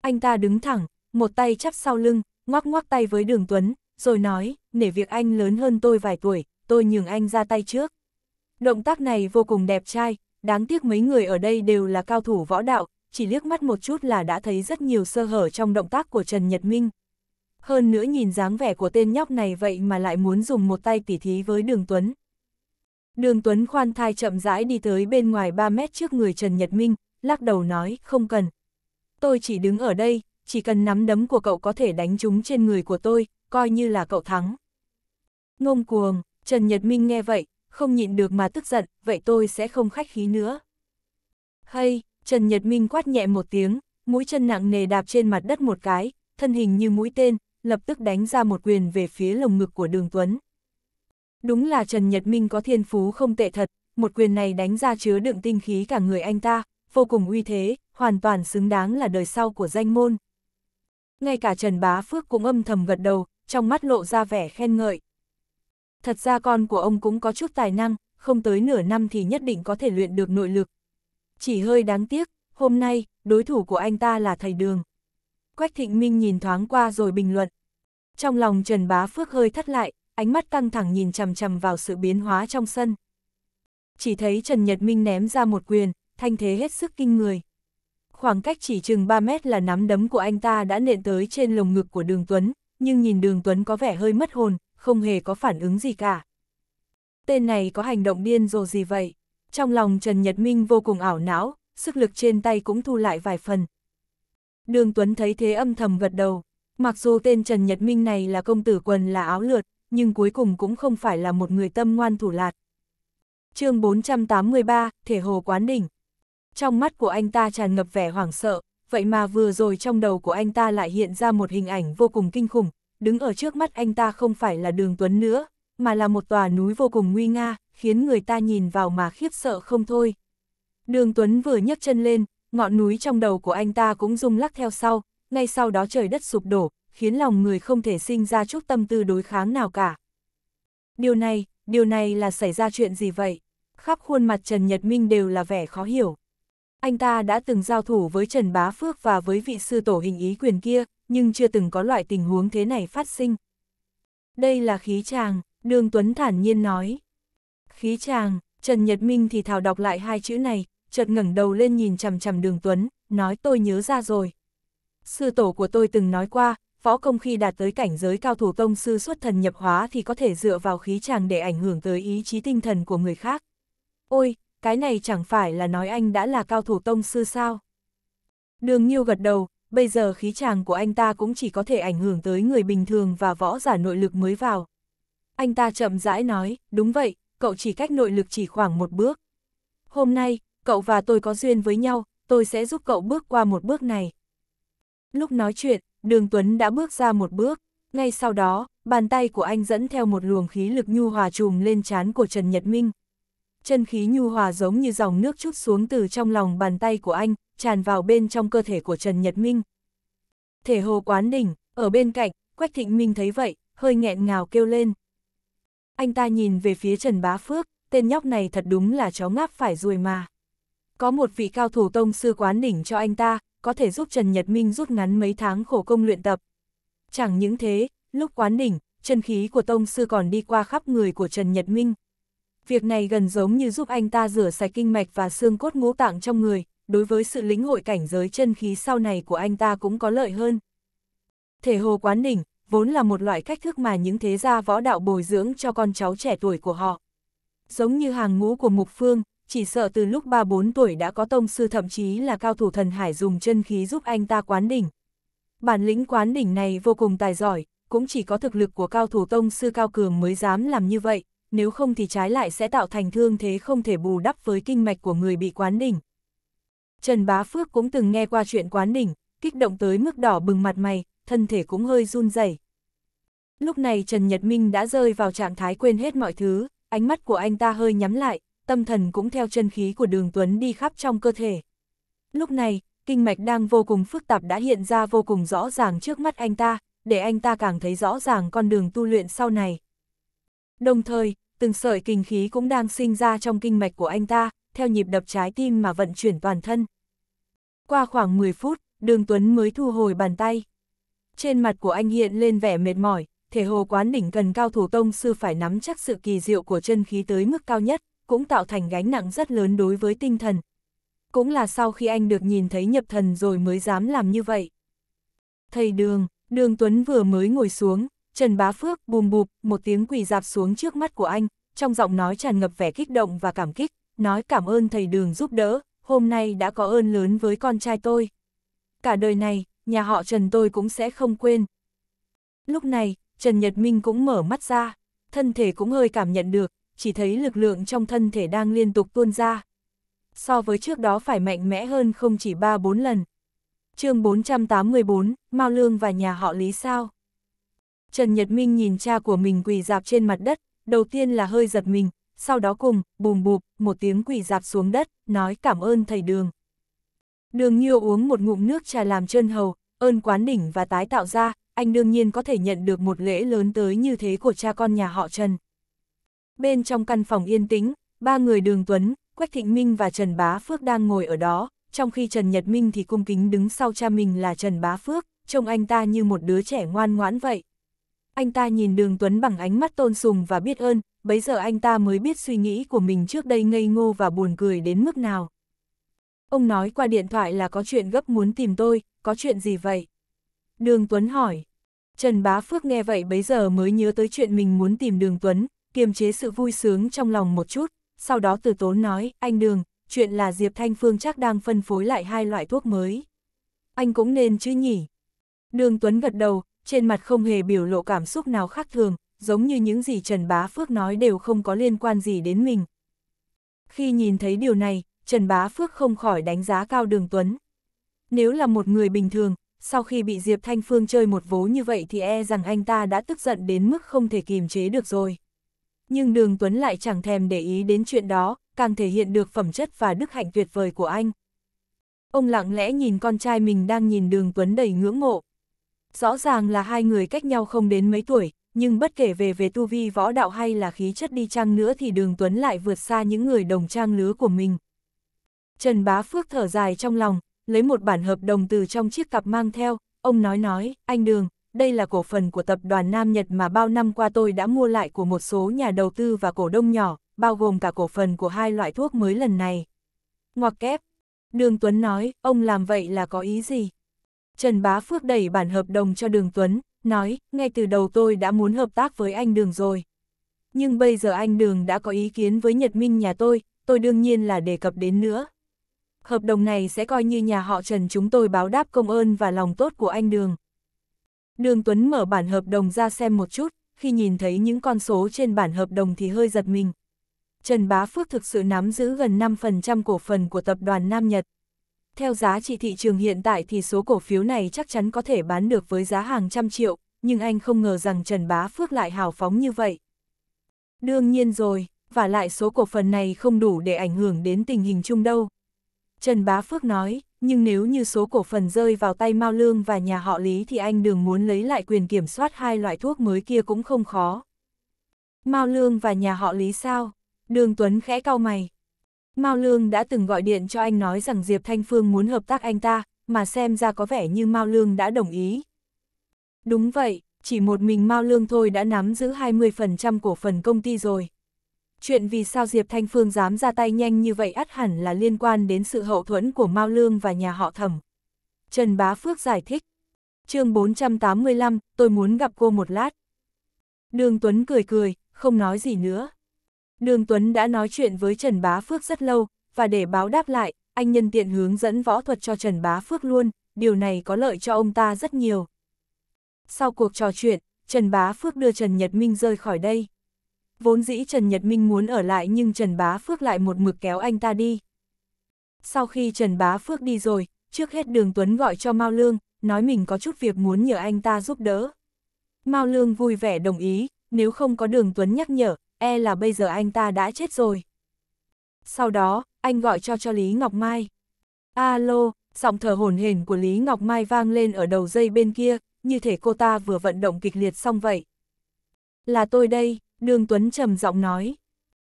Anh ta đứng thẳng, một tay chắp sau lưng, ngoắc ngoắc tay với Đường Tuấn, rồi nói, nể việc anh lớn hơn tôi vài tuổi, tôi nhường anh ra tay trước. Động tác này vô cùng đẹp trai, đáng tiếc mấy người ở đây đều là cao thủ võ đạo, chỉ liếc mắt một chút là đã thấy rất nhiều sơ hở trong động tác của Trần Nhật Minh. Hơn nữa nhìn dáng vẻ của tên nhóc này vậy mà lại muốn dùng một tay tỉ thí với Đường Tuấn. Đường Tuấn khoan thai chậm rãi đi tới bên ngoài 3 mét trước người Trần Nhật Minh, lắc đầu nói, không cần. Tôi chỉ đứng ở đây, chỉ cần nắm đấm của cậu có thể đánh trúng trên người của tôi, coi như là cậu thắng. Ngông cuồng, Trần Nhật Minh nghe vậy, không nhịn được mà tức giận, vậy tôi sẽ không khách khí nữa. Hay, Trần Nhật Minh quát nhẹ một tiếng, mũi chân nặng nề đạp trên mặt đất một cái, thân hình như mũi tên, lập tức đánh ra một quyền về phía lồng ngực của đường Tuấn. Đúng là Trần Nhật Minh có thiên phú không tệ thật, một quyền này đánh ra chứa đựng tinh khí cả người anh ta, vô cùng uy thế, hoàn toàn xứng đáng là đời sau của danh môn. Ngay cả Trần Bá Phước cũng âm thầm gật đầu, trong mắt lộ ra vẻ khen ngợi thật ra con của ông cũng có chút tài năng, không tới nửa năm thì nhất định có thể luyện được nội lực. Chỉ hơi đáng tiếc, hôm nay, đối thủ của anh ta là thầy đường. Quách Thịnh Minh nhìn thoáng qua rồi bình luận. Trong lòng Trần Bá Phước hơi thắt lại, ánh mắt căng thẳng nhìn chầm chầm vào sự biến hóa trong sân. Chỉ thấy Trần Nhật Minh ném ra một quyền, thanh thế hết sức kinh người. Khoảng cách chỉ chừng 3 mét là nắm đấm của anh ta đã nện tới trên lồng ngực của Đường Tuấn, nhưng nhìn Đường Tuấn có vẻ hơi mất hồn, không hề có phản ứng gì cả. Tên này có hành động điên rồ gì vậy? Trong lòng Trần Nhật Minh vô cùng ảo não, sức lực trên tay cũng thu lại vài phần. Đường Tuấn thấy thế âm thầm gật đầu, mặc dù tên Trần Nhật Minh này là công tử quần là áo lượt, nhưng cuối cùng cũng không phải là một người tâm ngoan thủ lạt. chương 483, Thể Hồ Quán Đỉnh Trong mắt của anh ta tràn ngập vẻ hoảng sợ, vậy mà vừa rồi trong đầu của anh ta lại hiện ra một hình ảnh vô cùng kinh khủng, đứng ở trước mắt anh ta không phải là đường tuấn nữa, mà là một tòa núi vô cùng nguy nga, khiến người ta nhìn vào mà khiếp sợ không thôi. Đường Tuấn vừa nhấc chân lên, ngọn núi trong đầu của anh ta cũng rung lắc theo sau, ngay sau đó trời đất sụp đổ, khiến lòng người không thể sinh ra chút tâm tư đối kháng nào cả. Điều này, điều này là xảy ra chuyện gì vậy? Khắp khuôn mặt Trần Nhật Minh đều là vẻ khó hiểu. Anh ta đã từng giao thủ với Trần Bá Phước và với vị sư tổ hình ý quyền kia, nhưng chưa từng có loại tình huống thế này phát sinh. Đây là khí tràng, Đường Tuấn thản nhiên nói. Khí tràng, Trần Nhật Minh thì thào đọc lại hai chữ này, chợt ngẩng đầu lên nhìn chằm chằm Đường Tuấn, nói tôi nhớ ra rồi. Sư tổ của tôi từng nói qua, phó công khi đạt tới cảnh giới cao thủ tông sư xuất thần nhập hóa thì có thể dựa vào khí tràng để ảnh hưởng tới ý chí tinh thần của người khác. Ôi, cái này chẳng phải là nói anh đã là cao thủ tông sư sao? Đường Nhiêu gật đầu, bây giờ khí chàng của anh ta cũng chỉ có thể ảnh hưởng tới người bình thường và võ giả nội lực mới vào. Anh ta chậm rãi nói, đúng vậy, cậu chỉ cách nội lực chỉ khoảng một bước. Hôm nay, cậu và tôi có duyên với nhau, tôi sẽ giúp cậu bước qua một bước này. Lúc nói chuyện, Đường Tuấn đã bước ra một bước, ngay sau đó, bàn tay của anh dẫn theo một luồng khí lực nhu hòa trùm lên trán của Trần Nhật Minh chân khí nhu hòa giống như dòng nước chút xuống từ trong lòng bàn tay của anh, tràn vào bên trong cơ thể của Trần Nhật Minh. Thể hồ quán đỉnh, ở bên cạnh, Quách Thịnh Minh thấy vậy, hơi nghẹn ngào kêu lên. Anh ta nhìn về phía Trần Bá Phước, tên nhóc này thật đúng là chó ngáp phải ruồi mà. Có một vị cao thủ tông sư quán đỉnh cho anh ta, có thể giúp Trần Nhật Minh rút ngắn mấy tháng khổ công luyện tập. Chẳng những thế, lúc quán đỉnh, chân khí của tông sư còn đi qua khắp người của Trần Nhật Minh việc này gần giống như giúp anh ta rửa sạch kinh mạch và xương cốt ngũ tạng trong người, đối với sự lĩnh hội cảnh giới chân khí sau này của anh ta cũng có lợi hơn. Thể hồ quán đỉnh, vốn là một loại cách thức mà những thế gia võ đạo bồi dưỡng cho con cháu trẻ tuổi của họ. Giống như hàng ngũ của Mục Phương, chỉ sợ từ lúc 3-4 tuổi đã có tông sư thậm chí là cao thủ thần hải dùng chân khí giúp anh ta quán đỉnh. Bản lĩnh quán đỉnh này vô cùng tài giỏi, cũng chỉ có thực lực của cao thủ tông sư cao cường mới dám làm như vậy, nếu không thì trái lại sẽ tạo thành thương thế không thể bù đắp với kinh mạch của người bị quán đỉnh. Trần Bá Phước cũng từng nghe qua chuyện quán đỉnh, kích động tới mức đỏ bừng mặt mày, thân thể cũng hơi run rẩy. Lúc này Trần Nhật Minh đã rơi vào trạng thái quên hết mọi thứ, ánh mắt của anh ta hơi nhắm lại, tâm thần cũng theo chân khí của đường Tuấn đi khắp trong cơ thể. Lúc này, kinh mạch đang vô cùng phức tạp đã hiện ra vô cùng rõ ràng trước mắt anh ta, để anh ta càng thấy rõ ràng con đường tu luyện sau này. Đồng thời, từng sợi kinh khí cũng đang sinh ra trong kinh mạch của anh ta, theo nhịp đập trái tim mà vận chuyển toàn thân. Qua khoảng 10 phút, Đường Tuấn mới thu hồi bàn tay. Trên mặt của anh hiện lên vẻ mệt mỏi, thể hồ quán đỉnh cần cao thủ tông sư phải nắm chắc sự kỳ diệu của chân khí tới mức cao nhất, cũng tạo thành gánh nặng rất lớn đối với tinh thần. Cũng là sau khi anh được nhìn thấy nhập thần rồi mới dám làm như vậy. Thầy Đường, Đường Tuấn vừa mới ngồi xuống, Trần Bá Phước bùm bụp, một tiếng quỳ dạp xuống trước mắt của anh, trong giọng nói tràn ngập vẻ kích động và cảm kích, nói cảm ơn thầy Đường giúp đỡ, hôm nay đã có ơn lớn với con trai tôi. Cả đời này, nhà họ Trần tôi cũng sẽ không quên. Lúc này, Trần Nhật Minh cũng mở mắt ra, thân thể cũng hơi cảm nhận được, chỉ thấy lực lượng trong thân thể đang liên tục tuôn ra. So với trước đó phải mạnh mẽ hơn không chỉ 3-4 lần. chương 484, Mao Lương và nhà họ Lý sao? Trần Nhật Minh nhìn cha của mình quỳ dạp trên mặt đất, đầu tiên là hơi giật mình, sau đó cùng, bùm bụp, một tiếng quỳ dạp xuống đất, nói cảm ơn thầy đường. Đường Nhiêu uống một ngụm nước trà làm chân hầu, ơn quán đỉnh và tái tạo ra, anh đương nhiên có thể nhận được một lễ lớn tới như thế của cha con nhà họ Trần. Bên trong căn phòng yên tĩnh, ba người Đường Tuấn, Quách Thịnh Minh và Trần Bá Phước đang ngồi ở đó, trong khi Trần Nhật Minh thì cung kính đứng sau cha mình là Trần Bá Phước, trông anh ta như một đứa trẻ ngoan ngoãn vậy anh ta nhìn đường Tuấn bằng ánh mắt tôn sùng và biết ơn, bấy giờ anh ta mới biết suy nghĩ của mình trước đây ngây ngô và buồn cười đến mức nào. Ông nói qua điện thoại là có chuyện gấp muốn tìm tôi, có chuyện gì vậy? Đường Tuấn hỏi. Trần Bá Phước nghe vậy bấy giờ mới nhớ tới chuyện mình muốn tìm Đường Tuấn, kiềm chế sự vui sướng trong lòng một chút, sau đó từ tốn nói, anh Đường, chuyện là Diệp Thanh Phương chắc đang phân phối lại hai loại thuốc mới. Anh cũng nên chứ nhỉ? Đường Tuấn gật đầu, trên mặt không hề biểu lộ cảm xúc nào khác thường, giống như những gì Trần Bá Phước nói đều không có liên quan gì đến mình. Khi nhìn thấy điều này, Trần Bá Phước không khỏi đánh giá cao Đường Tuấn. Nếu là một người bình thường, sau khi bị Diệp Thanh Phương chơi một vố như vậy thì e rằng anh ta đã tức giận đến mức không thể kìm chế được rồi. Nhưng Đường Tuấn lại chẳng thèm để ý đến chuyện đó, càng thể hiện được phẩm chất và đức hạnh tuyệt vời của anh. Ông lặng lẽ nhìn con trai mình đang nhìn Đường Tuấn đầy ngưỡng mộ, Rõ ràng là hai người cách nhau không đến mấy tuổi, nhưng bất kể về về tu vi võ đạo hay là khí chất đi chăng nữa thì đường Tuấn lại vượt xa những người đồng trang lứa của mình. Trần Bá Phước thở dài trong lòng, lấy một bản hợp đồng từ trong chiếc cặp mang theo, ông nói nói, anh Đường, đây là cổ phần của tập đoàn Nam Nhật mà bao năm qua tôi đã mua lại của một số nhà đầu tư và cổ đông nhỏ, bao gồm cả cổ phần của hai loại thuốc mới lần này. Ngoặc kép, Đường Tuấn nói, ông làm vậy là có ý gì? Trần Bá Phước đẩy bản hợp đồng cho Đường Tuấn, nói, ngay từ đầu tôi đã muốn hợp tác với anh Đường rồi. Nhưng bây giờ anh Đường đã có ý kiến với Nhật Minh nhà tôi, tôi đương nhiên là đề cập đến nữa. Hợp đồng này sẽ coi như nhà họ Trần chúng tôi báo đáp công ơn và lòng tốt của anh Đường. Đường Tuấn mở bản hợp đồng ra xem một chút, khi nhìn thấy những con số trên bản hợp đồng thì hơi giật mình. Trần Bá Phước thực sự nắm giữ gần 5% cổ phần của tập đoàn Nam Nhật. Theo giá trị thị trường hiện tại thì số cổ phiếu này chắc chắn có thể bán được với giá hàng trăm triệu, nhưng anh không ngờ rằng Trần Bá Phước lại hào phóng như vậy. Đương nhiên rồi, và lại số cổ phần này không đủ để ảnh hưởng đến tình hình chung đâu. Trần Bá Phước nói, nhưng nếu như số cổ phần rơi vào tay Mao Lương và nhà họ Lý thì anh đường muốn lấy lại quyền kiểm soát hai loại thuốc mới kia cũng không khó. Mao Lương và nhà họ Lý sao? Đường Tuấn khẽ cau mày, Mao Lương đã từng gọi điện cho anh nói rằng Diệp Thanh Phương muốn hợp tác anh ta, mà xem ra có vẻ như Mao Lương đã đồng ý. Đúng vậy, chỉ một mình Mao Lương thôi đã nắm giữ 20% cổ phần công ty rồi. Chuyện vì sao Diệp Thanh Phương dám ra tay nhanh như vậy ắt hẳn là liên quan đến sự hậu thuẫn của Mao Lương và nhà họ thẩm. Trần Bá Phước giải thích. chương 485, tôi muốn gặp cô một lát. Đường Tuấn cười cười, không nói gì nữa. Đường Tuấn đã nói chuyện với Trần Bá Phước rất lâu, và để báo đáp lại, anh nhân tiện hướng dẫn võ thuật cho Trần Bá Phước luôn, điều này có lợi cho ông ta rất nhiều. Sau cuộc trò chuyện, Trần Bá Phước đưa Trần Nhật Minh rời khỏi đây. Vốn dĩ Trần Nhật Minh muốn ở lại nhưng Trần Bá Phước lại một mực kéo anh ta đi. Sau khi Trần Bá Phước đi rồi, trước hết Đường Tuấn gọi cho Mao Lương, nói mình có chút việc muốn nhờ anh ta giúp đỡ. Mao Lương vui vẻ đồng ý, nếu không có Đường Tuấn nhắc nhở, e là bây giờ anh ta đã chết rồi. Sau đó, anh gọi cho cho Lý Ngọc Mai. Alo, giọng thở hổn hển của Lý Ngọc Mai vang lên ở đầu dây bên kia, như thể cô ta vừa vận động kịch liệt xong vậy. Là tôi đây, Đường Tuấn trầm giọng nói.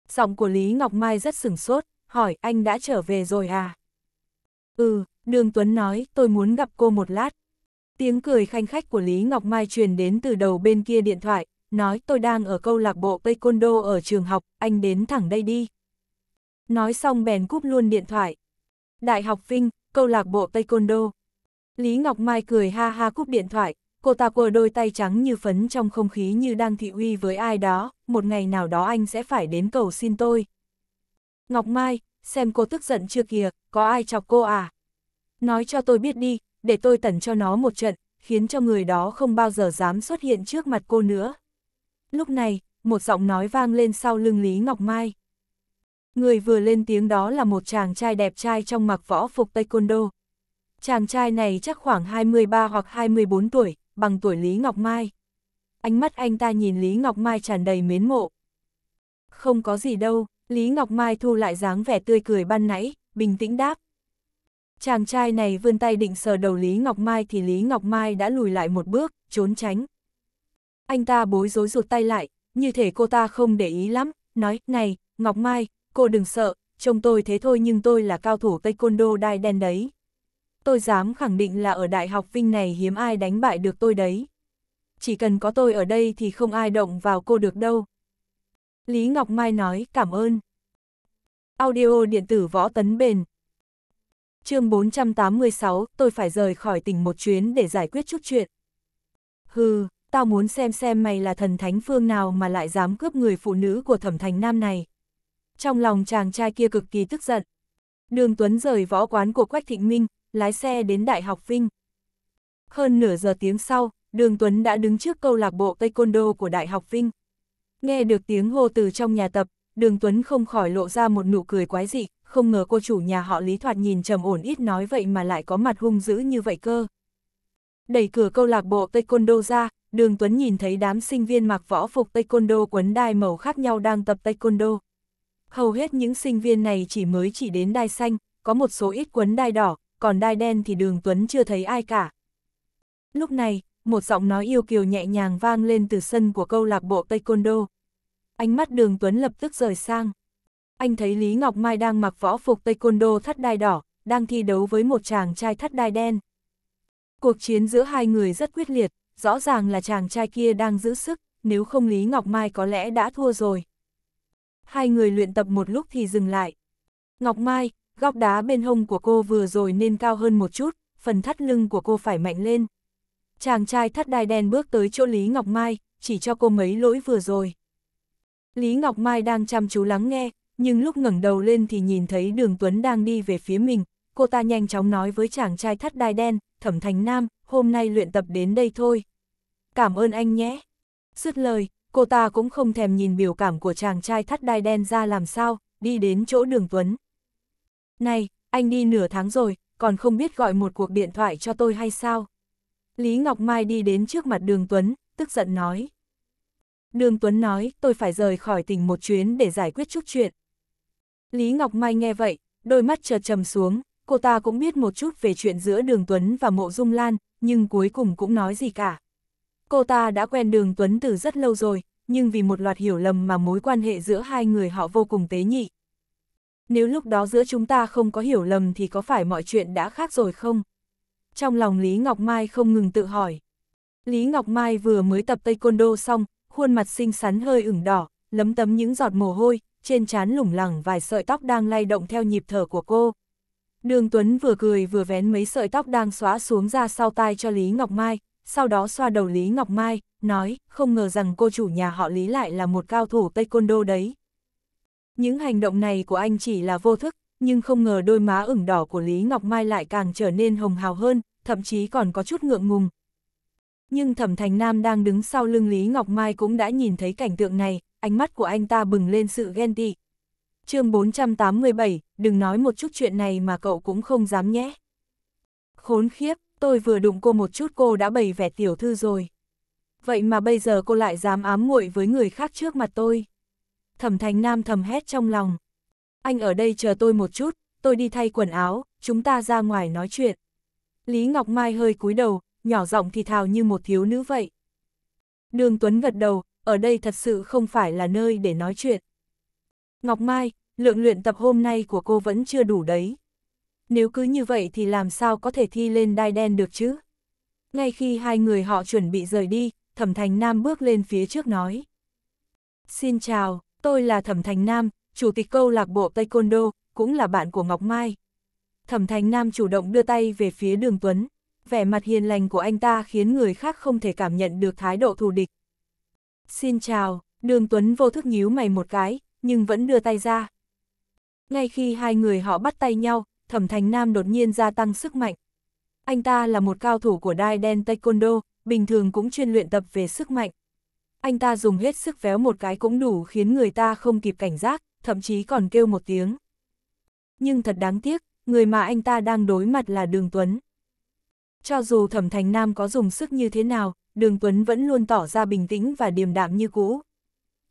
Giọng của Lý Ngọc Mai rất sửng sốt, hỏi anh đã trở về rồi à? Ừ, Đường Tuấn nói tôi muốn gặp cô một lát. Tiếng cười khanh khách của Lý Ngọc Mai truyền đến từ đầu bên kia điện thoại, nói tôi đang ở câu lạc bộ Taekwondo ở trường học, anh đến thẳng đây đi. Nói xong bèn cúp luôn điện thoại. Đại học Vinh, câu lạc bộ Taekwondo. Lý Ngọc Mai cười ha ha cúp điện thoại, cô ta quờ đôi tay trắng như phấn trong không khí như đang thị uy với ai đó, một ngày nào đó anh sẽ phải đến cầu xin tôi. Ngọc Mai, xem cô tức giận chưa kìa, có ai chọc cô à? Nói cho tôi biết đi, để tôi tẩn cho nó một trận, khiến cho người đó không bao giờ dám xuất hiện trước mặt cô nữa. Lúc này, một giọng nói vang lên sau lưng Lý Ngọc Mai. Người vừa lên tiếng đó là một chàng trai đẹp trai trong mặc võ phục taekwondo. Chàng trai này chắc khoảng 23 hoặc 24 tuổi, bằng tuổi Lý Ngọc Mai. Ánh mắt anh ta nhìn Lý Ngọc Mai tràn đầy mến mộ. Không có gì đâu, Lý Ngọc Mai thu lại dáng vẻ tươi cười ban nãy, bình tĩnh đáp. Chàng trai này vươn tay định sờ đầu Lý Ngọc Mai thì Lý Ngọc Mai đã lùi lại một bước, trốn tránh anh ta bối rối ruột tay lại, như thể cô ta không để ý lắm, nói, này, Ngọc Mai, cô đừng sợ, trông tôi thế thôi nhưng tôi là cao thủ Taekwondo đai đen đấy. Tôi dám khẳng định là ở Đại học Vinh này hiếm ai đánh bại được tôi đấy. Chỉ cần có tôi ở đây thì không ai động vào cô được đâu. Lý Ngọc Mai nói cảm ơn. Audio điện tử võ tấn bền. chương 486, tôi phải rời khỏi tỉnh một chuyến để giải quyết chút chuyện. Hừ, tao muốn xem xem mày là thần thánh phương nào mà lại dám cướp người phụ nữ của thẩm thành nam này. Trong lòng chàng trai kia cực kỳ tức giận. Đường Tuấn rời võ quán của Quách Thịnh Minh, lái xe đến Đại học Vinh. Hơn nửa giờ tiếng sau, Đường Tuấn đã đứng trước câu lạc bộ Taekwondo của Đại học Vinh. Nghe được tiếng hô từ trong nhà tập, Đường Tuấn không khỏi lộ ra một nụ cười quái dị, không ngờ cô chủ nhà họ Lý Thoạt nhìn trầm ổn ít nói vậy mà lại có mặt hung dữ như vậy cơ. Đẩy cửa câu lạc bộ Taekwondo ra, đường Tuấn nhìn thấy đám sinh viên mặc võ phục taekwondo quấn đai màu khác nhau đang tập taekwondo. Hầu hết những sinh viên này chỉ mới chỉ đến đai xanh, có một số ít quấn đai đỏ, còn đai đen thì đường Tuấn chưa thấy ai cả. Lúc này, một giọng nói yêu kiều nhẹ nhàng vang lên từ sân của câu lạc bộ taekwondo. Ánh mắt đường Tuấn lập tức rời sang. Anh thấy Lý Ngọc Mai đang mặc võ phục taekwondo thắt đai đỏ, đang thi đấu với một chàng trai thắt đai đen. Cuộc chiến giữa hai người rất quyết liệt, rõ ràng là chàng trai kia đang giữ sức, nếu không Lý Ngọc Mai có lẽ đã thua rồi. Hai người luyện tập một lúc thì dừng lại. Ngọc Mai, góc đá bên hông của cô vừa rồi nên cao hơn một chút, phần thắt lưng của cô phải mạnh lên. Chàng trai thắt đai đen bước tới chỗ Lý Ngọc Mai, chỉ cho cô mấy lỗi vừa rồi. Lý Ngọc Mai đang chăm chú lắng nghe, nhưng lúc ngẩng đầu lên thì nhìn thấy đường Tuấn đang đi về phía mình. Cô ta nhanh chóng nói với chàng trai thắt đai đen, thẩm thành nam, hôm nay luyện tập đến đây thôi cảm ơn anh nhé. Dứt lời, cô ta cũng không thèm nhìn biểu cảm của chàng trai thắt đai đen ra làm sao, đi đến chỗ đường Tuấn. Này, anh đi nửa tháng rồi, còn không biết gọi một cuộc điện thoại cho tôi hay sao? Lý Ngọc Mai đi đến trước mặt đường Tuấn, tức giận nói. Đường Tuấn nói, tôi phải rời khỏi tỉnh một chuyến để giải quyết chút chuyện. Lý Ngọc Mai nghe vậy, đôi mắt chợt trầm xuống, cô ta cũng biết một chút về chuyện giữa đường Tuấn và mộ Dung Lan, nhưng cuối cùng cũng nói gì cả. Cô ta đã quen đường Tuấn từ rất lâu rồi, nhưng vì một loạt hiểu lầm mà mối quan hệ giữa hai người họ vô cùng tế nhị. Nếu lúc đó giữa chúng ta không có hiểu lầm thì có phải mọi chuyện đã khác rồi không? Trong lòng Lý Ngọc Mai không ngừng tự hỏi. Lý Ngọc Mai vừa mới tập taekwondo xong, khuôn mặt xinh xắn hơi ửng đỏ, lấm tấm những giọt mồ hôi, trên trán lủng lẳng vài sợi tóc đang lay động theo nhịp thở của cô. Đường Tuấn vừa cười vừa vén mấy sợi tóc đang xóa xuống ra sau tai cho Lý Ngọc Mai, sau đó xoa đầu Lý Ngọc Mai, nói, không ngờ rằng cô chủ nhà họ Lý lại là một cao thủ taekwondo đấy. Những hành động này của anh chỉ là vô thức, nhưng không ngờ đôi má ửng đỏ của Lý Ngọc Mai lại càng trở nên hồng hào hơn, thậm chí còn có chút ngượng ngùng. Nhưng Thẩm Thành Nam đang đứng sau lưng Lý Ngọc Mai cũng đã nhìn thấy cảnh tượng này, ánh mắt của anh ta bừng lên sự ghen tị. chương 487, đừng nói một chút chuyện này mà cậu cũng không dám nhé. Khốn khiếp, tôi vừa đụng cô một chút cô đã bày vẻ tiểu thư rồi. Vậy mà bây giờ cô lại dám ám muội với người khác trước mặt tôi. Thẩm Thành Nam thầm hét trong lòng. Anh ở đây chờ tôi một chút, tôi đi thay quần áo, chúng ta ra ngoài nói chuyện. Lý Ngọc Mai hơi cúi đầu, nhỏ giọng thì thào như một thiếu nữ vậy. Đường Tuấn gật đầu, ở đây thật sự không phải là nơi để nói chuyện. Ngọc Mai, lượng luyện tập hôm nay của cô vẫn chưa đủ đấy nếu cứ như vậy thì làm sao có thể thi lên đai đen được chứ? Ngay khi hai người họ chuẩn bị rời đi, Thẩm Thành Nam bước lên phía trước nói. Xin chào, tôi là Thẩm Thành Nam, chủ tịch câu lạc bộ Taekwondo, cũng là bạn của Ngọc Mai. Thẩm Thành Nam chủ động đưa tay về phía Đường Tuấn, vẻ mặt hiền lành của anh ta khiến người khác không thể cảm nhận được thái độ thù địch. Xin chào, Đường Tuấn vô thức nhíu mày một cái, nhưng vẫn đưa tay ra. Ngay khi hai người họ bắt tay nhau, Thẩm Thành Nam đột nhiên gia tăng sức mạnh. Anh ta là một cao thủ của Đai Đen Taekwondo, bình thường cũng chuyên luyện tập về sức mạnh. Anh ta dùng hết sức véo một cái cũng đủ khiến người ta không kịp cảnh giác, thậm chí còn kêu một tiếng. Nhưng thật đáng tiếc, người mà anh ta đang đối mặt là Đường Tuấn. Cho dù Thẩm Thành Nam có dùng sức như thế nào, Đường Tuấn vẫn luôn tỏ ra bình tĩnh và điềm đạm như cũ.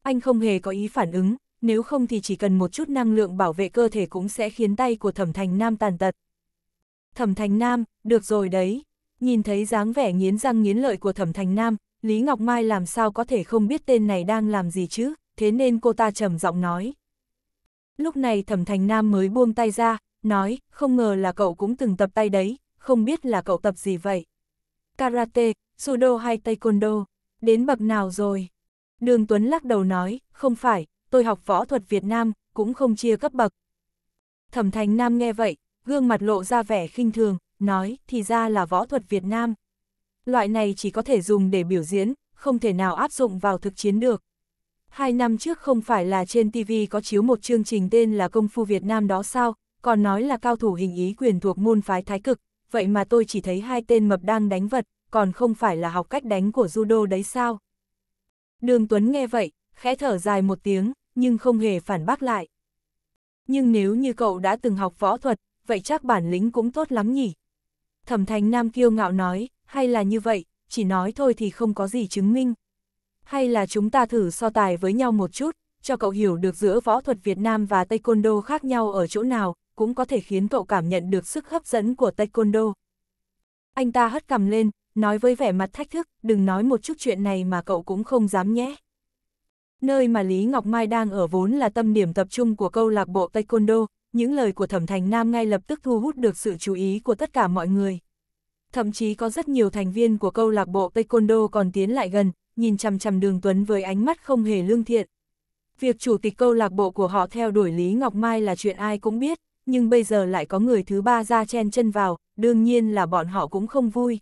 Anh không hề có ý phản ứng, nếu không thì chỉ cần một chút năng lượng bảo vệ cơ thể cũng sẽ khiến tay của Thẩm Thành Nam tàn tật. Thẩm Thành Nam, được rồi đấy. Nhìn thấy dáng vẻ nghiến răng nghiến lợi của Thẩm Thành Nam, Lý Ngọc Mai làm sao có thể không biết tên này đang làm gì chứ, thế nên cô ta trầm giọng nói. Lúc này Thẩm Thành Nam mới buông tay ra, nói, không ngờ là cậu cũng từng tập tay đấy, không biết là cậu tập gì vậy. Karate, Sudo hay Taekwondo, đến bậc nào rồi? Đường Tuấn lắc đầu nói, không phải, tôi học võ thuật Việt Nam, cũng không chia cấp bậc. Thẩm Thành Nam nghe vậy, gương mặt lộ ra vẻ khinh thường, nói, thì ra là võ thuật Việt Nam. Loại này chỉ có thể dùng để biểu diễn, không thể nào áp dụng vào thực chiến được. Hai năm trước không phải là trên TV có chiếu một chương trình tên là Công Phu Việt Nam đó sao, còn nói là cao thủ hình ý quyền thuộc môn phái thái cực, vậy mà tôi chỉ thấy hai tên mập đang đánh vật, còn không phải là học cách đánh của judo đấy sao. Đường Tuấn nghe vậy, khẽ thở dài một tiếng, nhưng không hề phản bác lại. Nhưng nếu như cậu đã từng học võ thuật, vậy chắc bản lĩnh cũng tốt lắm nhỉ. Thẩm Thành Nam kiêu ngạo nói, hay là như vậy, chỉ nói thôi thì không có gì chứng minh. Hay là chúng ta thử so tài với nhau một chút, cho cậu hiểu được giữa võ thuật Việt Nam và Taekwondo khác nhau ở chỗ nào, cũng có thể khiến cậu cảm nhận được sức hấp dẫn của Taekwondo. Anh ta hất cằm lên, nói với vẻ mặt thách thức, đừng nói một chút chuyện này mà cậu cũng không dám nhé. Nơi mà Lý Ngọc Mai đang ở vốn là tâm điểm tập trung của câu lạc bộ Taekwondo, những lời của Thẩm Thành Nam ngay lập tức thu hút được sự chú ý của tất cả mọi người. Thậm chí có rất nhiều thành viên của câu lạc bộ Taekwondo còn tiến lại gần, nhìn chằm chằm Đường Tuấn với ánh mắt không hề lương thiện. Việc chủ tịch câu lạc bộ của họ theo đuổi Lý Ngọc Mai là chuyện ai cũng biết, nhưng bây giờ lại có người thứ ba ra chen chân vào, đương nhiên là bọn họ cũng không vui.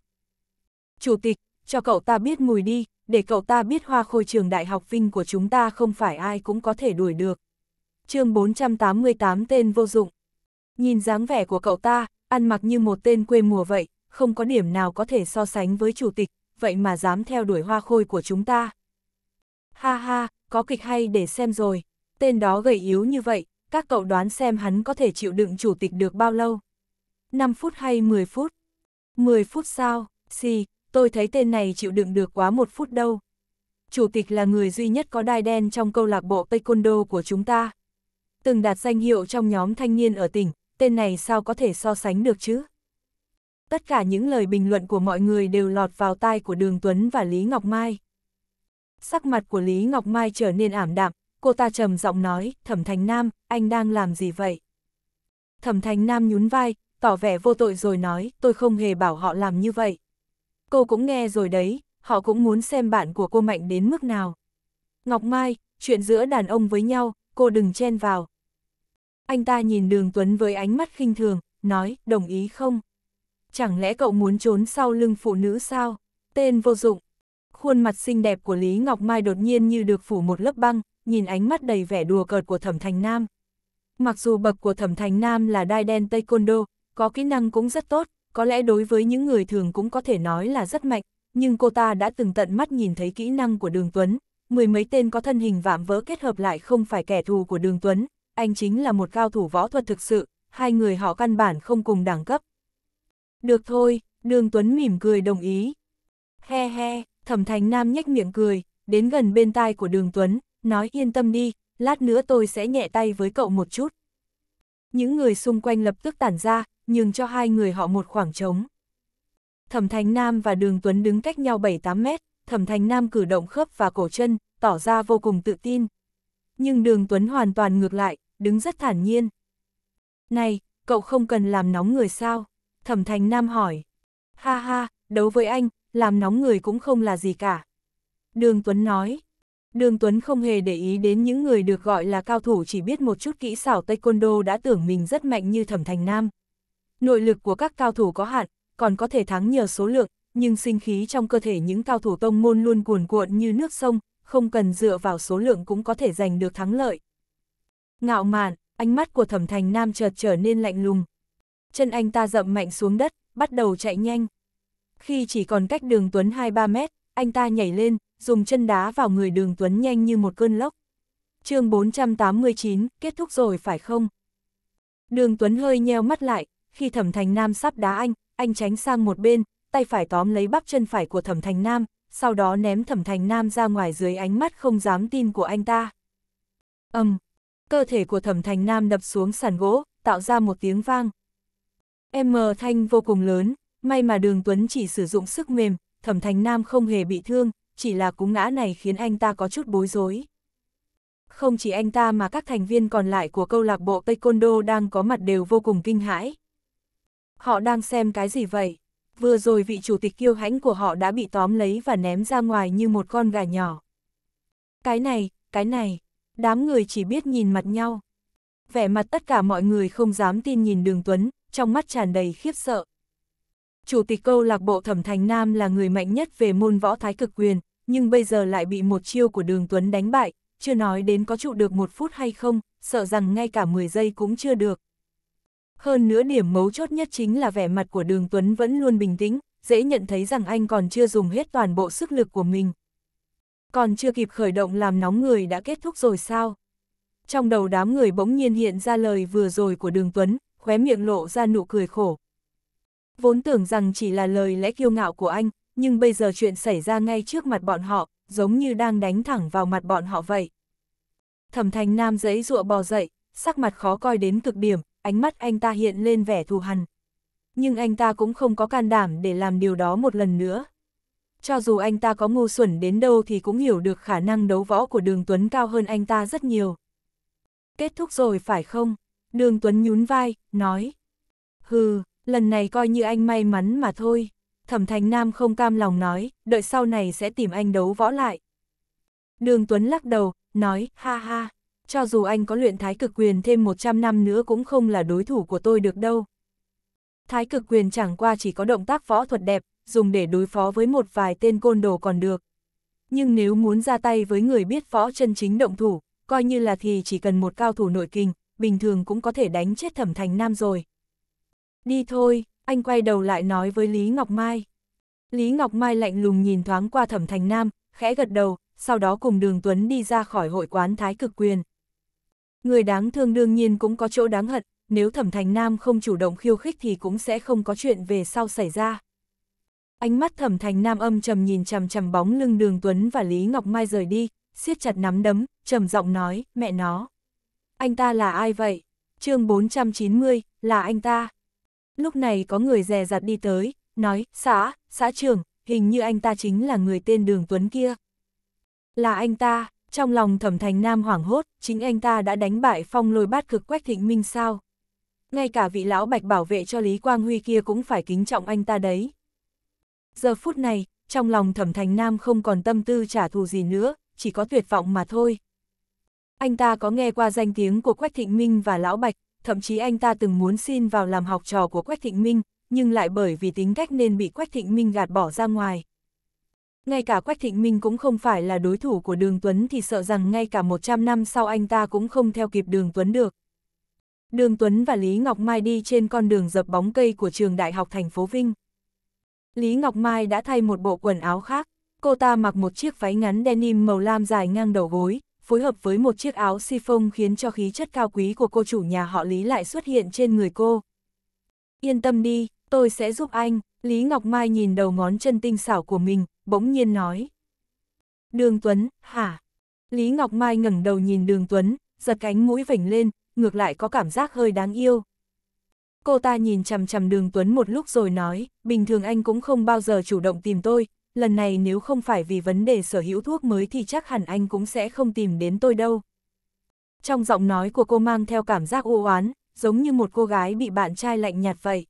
Chủ tịch, cho cậu ta biết mùi đi, để cậu ta biết hoa khôi trường đại học Vinh của chúng ta không phải ai cũng có thể đuổi được. chương 488 tên vô dụng. Nhìn dáng vẻ của cậu ta, ăn mặc như một tên quê mùa vậy, không có điểm nào có thể so sánh với chủ tịch, vậy mà dám theo đuổi hoa khôi của chúng ta. Ha ha, có kịch hay để xem rồi, tên đó gầy yếu như vậy, các cậu đoán xem hắn có thể chịu đựng chủ tịch được bao lâu. 5 phút hay 10 phút? 10 phút sao, xì, tôi thấy tên này chịu đựng được quá một phút đâu. Chủ tịch là người duy nhất có đai đen trong câu lạc bộ Taekwondo của chúng ta. Từng đạt danh hiệu trong nhóm thanh niên ở tỉnh, tên này sao có thể so sánh được chứ? Tất cả những lời bình luận của mọi người đều lọt vào tai của Đường Tuấn và Lý Ngọc Mai. Sắc mặt của Lý Ngọc Mai trở nên ảm đạm, cô ta trầm giọng nói, Thẩm Thành Nam, anh đang làm gì vậy? Thẩm Thành Nam nhún vai, tỏ vẻ vô tội rồi nói, tôi không hề bảo họ làm như vậy cô cũng nghe rồi đấy, họ cũng muốn xem bạn của cô mạnh đến mức nào. Ngọc Mai, chuyện giữa đàn ông với nhau, cô đừng chen vào. Anh ta nhìn đường Tuấn với ánh mắt khinh thường, nói, đồng ý không? Chẳng lẽ cậu muốn trốn sau lưng phụ nữ sao? Tên vô dụng. Khuôn mặt xinh đẹp của Lý Ngọc Mai đột nhiên như được phủ một lớp băng, nhìn ánh mắt đầy vẻ đùa cợt của Thẩm Thành Nam. Mặc dù bậc của Thẩm Thành Nam là đai đen Taekwondo, có kỹ năng cũng rất tốt, có lẽ đối với những người thường cũng có thể nói là rất mạnh, nhưng cô ta đã từng tận mắt nhìn thấy kỹ năng của Đường Tuấn, mười mấy tên có thân hình vạm vỡ kết hợp lại không phải kẻ thù của Đường Tuấn, anh chính là một cao thủ võ thuật thực sự, hai người họ căn bản không cùng đẳng cấp. Được thôi, Đường Tuấn mỉm cười đồng ý. He he, Thẩm Thành Nam nhếch miệng cười, đến gần bên tai của Đường Tuấn, nói yên tâm đi, lát nữa tôi sẽ nhẹ tay với cậu một chút. Những người xung quanh lập tức tản ra, nhường cho hai người họ một khoảng trống. Thẩm Thành Nam và Đường Tuấn đứng cách nhau 7-8 mét, Thẩm Thành Nam cử động khớp và cổ chân, tỏ ra vô cùng tự tin. Nhưng Đường Tuấn hoàn toàn ngược lại, đứng rất thản nhiên. Này, cậu không cần làm nóng người sao? Thẩm Thành Nam hỏi. Ha ha, đấu với anh, làm nóng người cũng không là gì cả. Đường Tuấn nói. Đường Tuấn không hề để ý đến những người được gọi là cao thủ chỉ biết một chút kỹ xảo taekwondo đã tưởng mình rất mạnh như Thẩm Thành Nam. Nội lực của các cao thủ có hạn, còn có thể thắng nhờ số lượng, nhưng sinh khí trong cơ thể những cao thủ tông môn luôn cuồn cuộn như nước sông, không cần dựa vào số lượng cũng có thể giành được thắng lợi. Ngạo mạn, ánh mắt của thẩm thành nam chợt trở nên lạnh lùng. Chân anh ta dậm mạnh xuống đất, bắt đầu chạy nhanh. Khi chỉ còn cách đường Tuấn 2-3 mét, anh ta nhảy lên, dùng chân đá vào người đường Tuấn nhanh như một cơn lốc. chương 489, kết thúc rồi phải không? Đường Tuấn hơi nheo mắt lại, khi Thẩm Thành Nam sắp đá anh, anh tránh sang một bên, tay phải tóm lấy bắp chân phải của Thẩm Thành Nam, sau đó ném Thẩm Thành Nam ra ngoài dưới ánh mắt không dám tin của anh ta. Ầm, um, cơ thể của Thẩm Thành Nam đập xuống sàn gỗ, tạo ra một tiếng vang. M thanh vô cùng lớn, may mà Đường Tuấn chỉ sử dụng sức mềm, Thẩm Thành Nam không hề bị thương, chỉ là cú ngã này khiến anh ta có chút bối rối. Không chỉ anh ta mà các thành viên còn lại của câu lạc bộ Taekwondo đang có mặt đều vô cùng kinh hãi. Họ đang xem cái gì vậy? Vừa rồi vị chủ tịch kiêu hãnh của họ đã bị tóm lấy và ném ra ngoài như một con gà nhỏ. Cái này, cái này, đám người chỉ biết nhìn mặt nhau. Vẻ mặt tất cả mọi người không dám tin nhìn đường Tuấn, trong mắt tràn đầy khiếp sợ. Chủ tịch câu lạc bộ Thẩm Thành Nam là người mạnh nhất về môn võ thái cực quyền, nhưng bây giờ lại bị một chiêu của đường Tuấn đánh bại, chưa nói đến có trụ được một phút hay không, sợ rằng ngay cả 10 giây cũng chưa được. Hơn nữa điểm mấu chốt nhất chính là vẻ mặt của Đường Tuấn vẫn luôn bình tĩnh, dễ nhận thấy rằng anh còn chưa dùng hết toàn bộ sức lực của mình. Còn chưa kịp khởi động làm nóng người đã kết thúc rồi sao? Trong đầu đám người bỗng nhiên hiện ra lời vừa rồi của Đường Tuấn, khóe miệng lộ ra nụ cười khổ. Vốn tưởng rằng chỉ là lời lẽ kiêu ngạo của anh, nhưng bây giờ chuyện xảy ra ngay trước mặt bọn họ, giống như đang đánh thẳng vào mặt bọn họ vậy. Thẩm Thành Nam giấy dụa bò dậy, sắc mặt khó coi đến cực điểm, ánh mắt anh ta hiện lên vẻ thù hằn. Nhưng anh ta cũng không có can đảm để làm điều đó một lần nữa. Cho dù anh ta có ngu xuẩn đến đâu thì cũng hiểu được khả năng đấu võ của Đường Tuấn cao hơn anh ta rất nhiều. Kết thúc rồi phải không? Đường Tuấn nhún vai, nói. Hừ, lần này coi như anh may mắn mà thôi. Thẩm Thành Nam không cam lòng nói, đợi sau này sẽ tìm anh đấu võ lại. Đường Tuấn lắc đầu, nói, ha ha, cho dù anh có luyện thái cực quyền thêm 100 năm nữa cũng không là đối thủ của tôi được đâu. Thái cực quyền chẳng qua chỉ có động tác võ thuật đẹp, dùng để đối phó với một vài tên côn đồ còn được. Nhưng nếu muốn ra tay với người biết võ chân chính động thủ, coi như là thì chỉ cần một cao thủ nội kinh, bình thường cũng có thể đánh chết thẩm thành nam rồi. Đi thôi, anh quay đầu lại nói với Lý Ngọc Mai. Lý Ngọc Mai lạnh lùng nhìn thoáng qua thẩm thành nam, khẽ gật đầu, sau đó cùng đường Tuấn đi ra khỏi hội quán thái cực quyền. Người đáng thương đương nhiên cũng có chỗ đáng hận, nếu Thẩm Thành Nam không chủ động khiêu khích thì cũng sẽ không có chuyện về sau xảy ra. Ánh mắt Thẩm Thành Nam âm trầm nhìn chằm chằm bóng lưng Đường Tuấn và Lý Ngọc Mai rời đi, siết chặt nắm đấm, trầm giọng nói, mẹ nó. Anh ta là ai vậy? chương 490, là anh ta. Lúc này có người dè dặt đi tới, nói, xã, xã trưởng, hình như anh ta chính là người tên Đường Tuấn kia. Là anh ta, trong lòng thẩm thành nam hoảng hốt, chính anh ta đã đánh bại phong lôi bát cực quách thịnh minh sao. Ngay cả vị lão bạch bảo vệ cho Lý Quang Huy kia cũng phải kính trọng anh ta đấy. Giờ phút này, trong lòng thẩm thành nam không còn tâm tư trả thù gì nữa, chỉ có tuyệt vọng mà thôi. Anh ta có nghe qua danh tiếng của Quách Thịnh Minh và Lão Bạch, thậm chí anh ta từng muốn xin vào làm học trò của Quách Thịnh Minh, nhưng lại bởi vì tính cách nên bị Quách Thịnh Minh gạt bỏ ra ngoài, ngay cả Quách Thịnh Minh cũng không phải là đối thủ của Đường Tuấn thì sợ rằng ngay cả 100 năm sau anh ta cũng không theo kịp Đường Tuấn được. Đường Tuấn và Lý Ngọc Mai đi trên con đường dập bóng cây của trường đại học thành phố Vinh. Lý Ngọc Mai đã thay một bộ quần áo khác, cô ta mặc một chiếc váy ngắn denim màu lam dài ngang đầu gối, phối hợp với một chiếc áo si phông khiến cho khí chất cao quý của cô chủ nhà họ Lý lại xuất hiện trên người cô. Yên tâm đi, tôi sẽ giúp anh, Lý Ngọc Mai nhìn đầu ngón chân tinh xảo của mình, bỗng nhiên nói. Đường Tuấn, hả? Lý Ngọc Mai ngẩng đầu nhìn Đường Tuấn, giật cánh mũi vểnh lên, ngược lại có cảm giác hơi đáng yêu. Cô ta nhìn chằm chằm Đường Tuấn một lúc rồi nói, bình thường anh cũng không bao giờ chủ động tìm tôi, lần này nếu không phải vì vấn đề sở hữu thuốc mới thì chắc hẳn anh cũng sẽ không tìm đến tôi đâu. Trong giọng nói của cô mang theo cảm giác u oán, giống như một cô gái bị bạn trai lạnh nhạt vậy.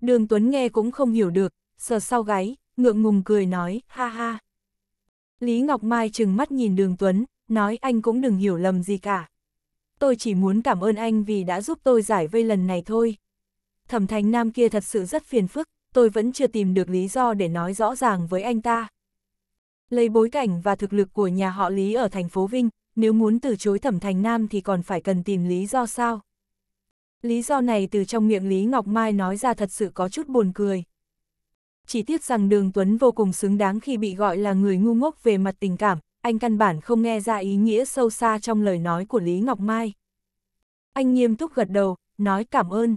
Đường Tuấn nghe cũng không hiểu được, sờ sau gáy, ngượng ngùng cười nói, ha ha. Lý Ngọc Mai trừng mắt nhìn Đường Tuấn, nói anh cũng đừng hiểu lầm gì cả. Tôi chỉ muốn cảm ơn anh vì đã giúp tôi giải vây lần này thôi. Thẩm Thành Nam kia thật sự rất phiền phức, tôi vẫn chưa tìm được lý do để nói rõ ràng với anh ta. Lấy bối cảnh và thực lực của nhà họ Lý ở thành phố Vinh, nếu muốn từ chối Thẩm Thành Nam thì còn phải cần tìm lý do sao? Lý do này từ trong miệng Lý Ngọc Mai nói ra thật sự có chút buồn cười chỉ tiếc rằng Đường Tuấn vô cùng xứng đáng khi bị gọi là người ngu ngốc về mặt tình cảm, anh căn bản không nghe ra ý nghĩa sâu xa trong lời nói của Lý Ngọc Mai. Anh nghiêm túc gật đầu, nói cảm ơn.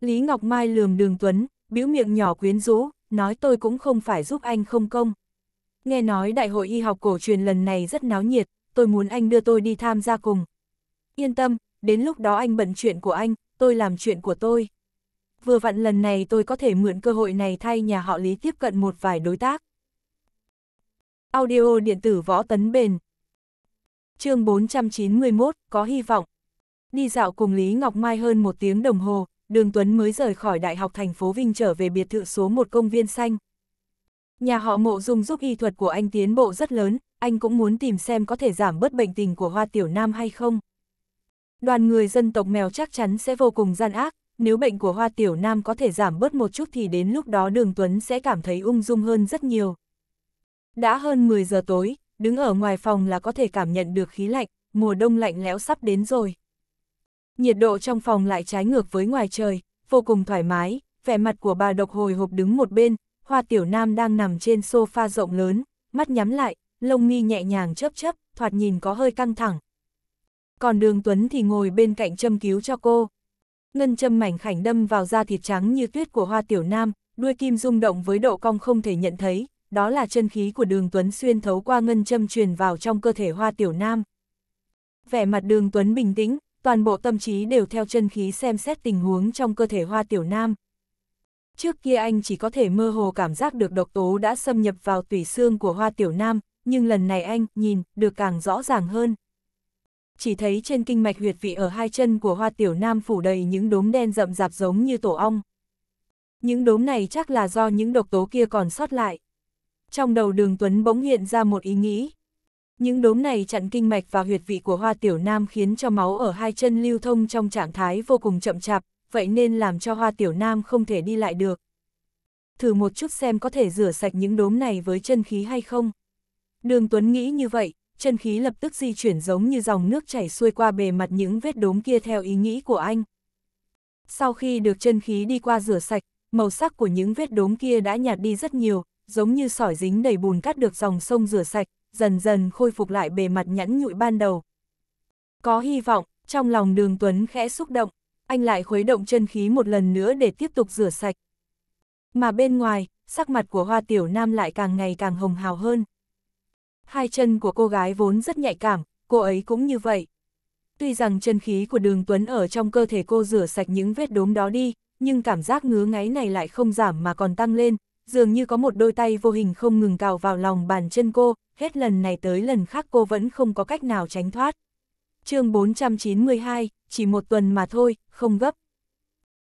Lý Ngọc Mai lườm Đường Tuấn, bĩu miệng nhỏ quyến rũ, nói tôi cũng không phải giúp anh không công. Nghe nói đại hội y học cổ truyền lần này rất náo nhiệt, tôi muốn anh đưa tôi đi tham gia cùng. Yên tâm, đến lúc đó anh bận chuyện của anh, tôi làm chuyện của tôi vừa vặn lần này tôi có thể mượn cơ hội này thay nhà họ Lý tiếp cận một vài đối tác. Audio điện tử võ tấn bền chương 491, có hy vọng. Đi dạo cùng Lý Ngọc Mai hơn một tiếng đồng hồ, Đường Tuấn mới rời khỏi Đại học thành phố Vinh trở về biệt thự số một công viên xanh. Nhà họ mộ dùng giúp y thuật của anh tiến bộ rất lớn, anh cũng muốn tìm xem có thể giảm bớt bệnh tình của Hoa Tiểu Nam hay không. Đoàn người dân tộc mèo chắc chắn sẽ vô cùng gian ác, nếu bệnh của Hoa Tiểu Nam có thể giảm bớt một chút thì đến lúc đó Đường Tuấn sẽ cảm thấy ung dung hơn rất nhiều. Đã hơn 10 giờ tối, đứng ở ngoài phòng là có thể cảm nhận được khí lạnh, mùa đông lạnh lẽo sắp đến rồi. Nhiệt độ trong phòng lại trái ngược với ngoài trời, vô cùng thoải mái, vẻ mặt của bà độc hồi hộp đứng một bên, Hoa Tiểu Nam đang nằm trên sofa rộng lớn, mắt nhắm lại, lông mi nhẹ nhàng chớp chớp, thoạt nhìn có hơi căng thẳng. Còn Đường Tuấn thì ngồi bên cạnh châm cứu cho cô, ngân châm mảnh khảnh đâm vào da thịt trắng như tuyết của hoa tiểu nam, đuôi kim rung động với độ cong không thể nhận thấy, đó là chân khí của đường Tuấn xuyên thấu qua ngân châm truyền vào trong cơ thể hoa tiểu nam. Vẻ mặt đường Tuấn bình tĩnh, toàn bộ tâm trí đều theo chân khí xem xét tình huống trong cơ thể hoa tiểu nam. Trước kia anh chỉ có thể mơ hồ cảm giác được độc tố đã xâm nhập vào tủy xương của hoa tiểu nam, nhưng lần này anh nhìn được càng rõ ràng hơn chỉ thấy trên kinh mạch huyệt vị ở hai chân của hoa tiểu nam phủ đầy những đốm đen rậm rạp giống như tổ ong. Những đốm này chắc là do những độc tố kia còn sót lại. Trong đầu đường Tuấn bỗng hiện ra một ý nghĩ. Những đốm này chặn kinh mạch và huyệt vị của hoa tiểu nam khiến cho máu ở hai chân lưu thông trong trạng thái vô cùng chậm chạp, vậy nên làm cho hoa tiểu nam không thể đi lại được. Thử một chút xem có thể rửa sạch những đốm này với chân khí hay không. Đường Tuấn nghĩ như vậy, chân khí lập tức di chuyển giống như dòng nước chảy xuôi qua bề mặt những vết đốm kia theo ý nghĩ của anh. Sau khi được chân khí đi qua rửa sạch, màu sắc của những vết đốm kia đã nhạt đi rất nhiều, giống như sỏi dính đầy bùn cát được dòng sông rửa sạch, dần dần khôi phục lại bề mặt nhẵn nhụi ban đầu. Có hy vọng, trong lòng đường Tuấn khẽ xúc động, anh lại khuấy động chân khí một lần nữa để tiếp tục rửa sạch. Mà bên ngoài, sắc mặt của hoa tiểu nam lại càng ngày càng hồng hào hơn hai chân của cô gái vốn rất nhạy cảm, cô ấy cũng như vậy. Tuy rằng chân khí của đường Tuấn ở trong cơ thể cô rửa sạch những vết đốm đó đi, nhưng cảm giác ngứa ngáy này lại không giảm mà còn tăng lên, dường như có một đôi tay vô hình không ngừng cào vào lòng bàn chân cô, hết lần này tới lần khác cô vẫn không có cách nào tránh thoát. chương 492, chỉ một tuần mà thôi, không gấp.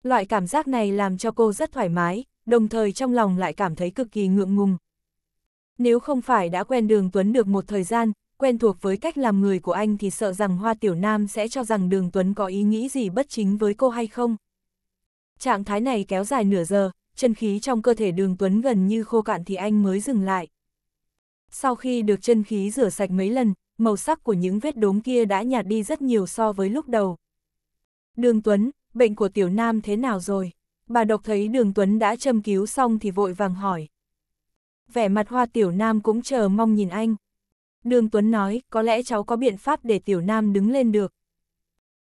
Loại cảm giác này làm cho cô rất thoải mái, đồng thời trong lòng lại cảm thấy cực kỳ ngượng ngùng, nếu không phải đã quen đường Tuấn được một thời gian, quen thuộc với cách làm người của anh thì sợ rằng Hoa Tiểu Nam sẽ cho rằng đường Tuấn có ý nghĩ gì bất chính với cô hay không. Trạng thái này kéo dài nửa giờ, chân khí trong cơ thể đường Tuấn gần như khô cạn thì anh mới dừng lại. Sau khi được chân khí rửa sạch mấy lần, màu sắc của những vết đốm kia đã nhạt đi rất nhiều so với lúc đầu. Đường Tuấn, bệnh của Tiểu Nam thế nào rồi? Bà độc thấy đường Tuấn đã châm cứu xong thì vội vàng hỏi vẻ mặt hoa tiểu nam cũng chờ mong nhìn anh. Đường Tuấn nói, có lẽ cháu có biện pháp để tiểu nam đứng lên được.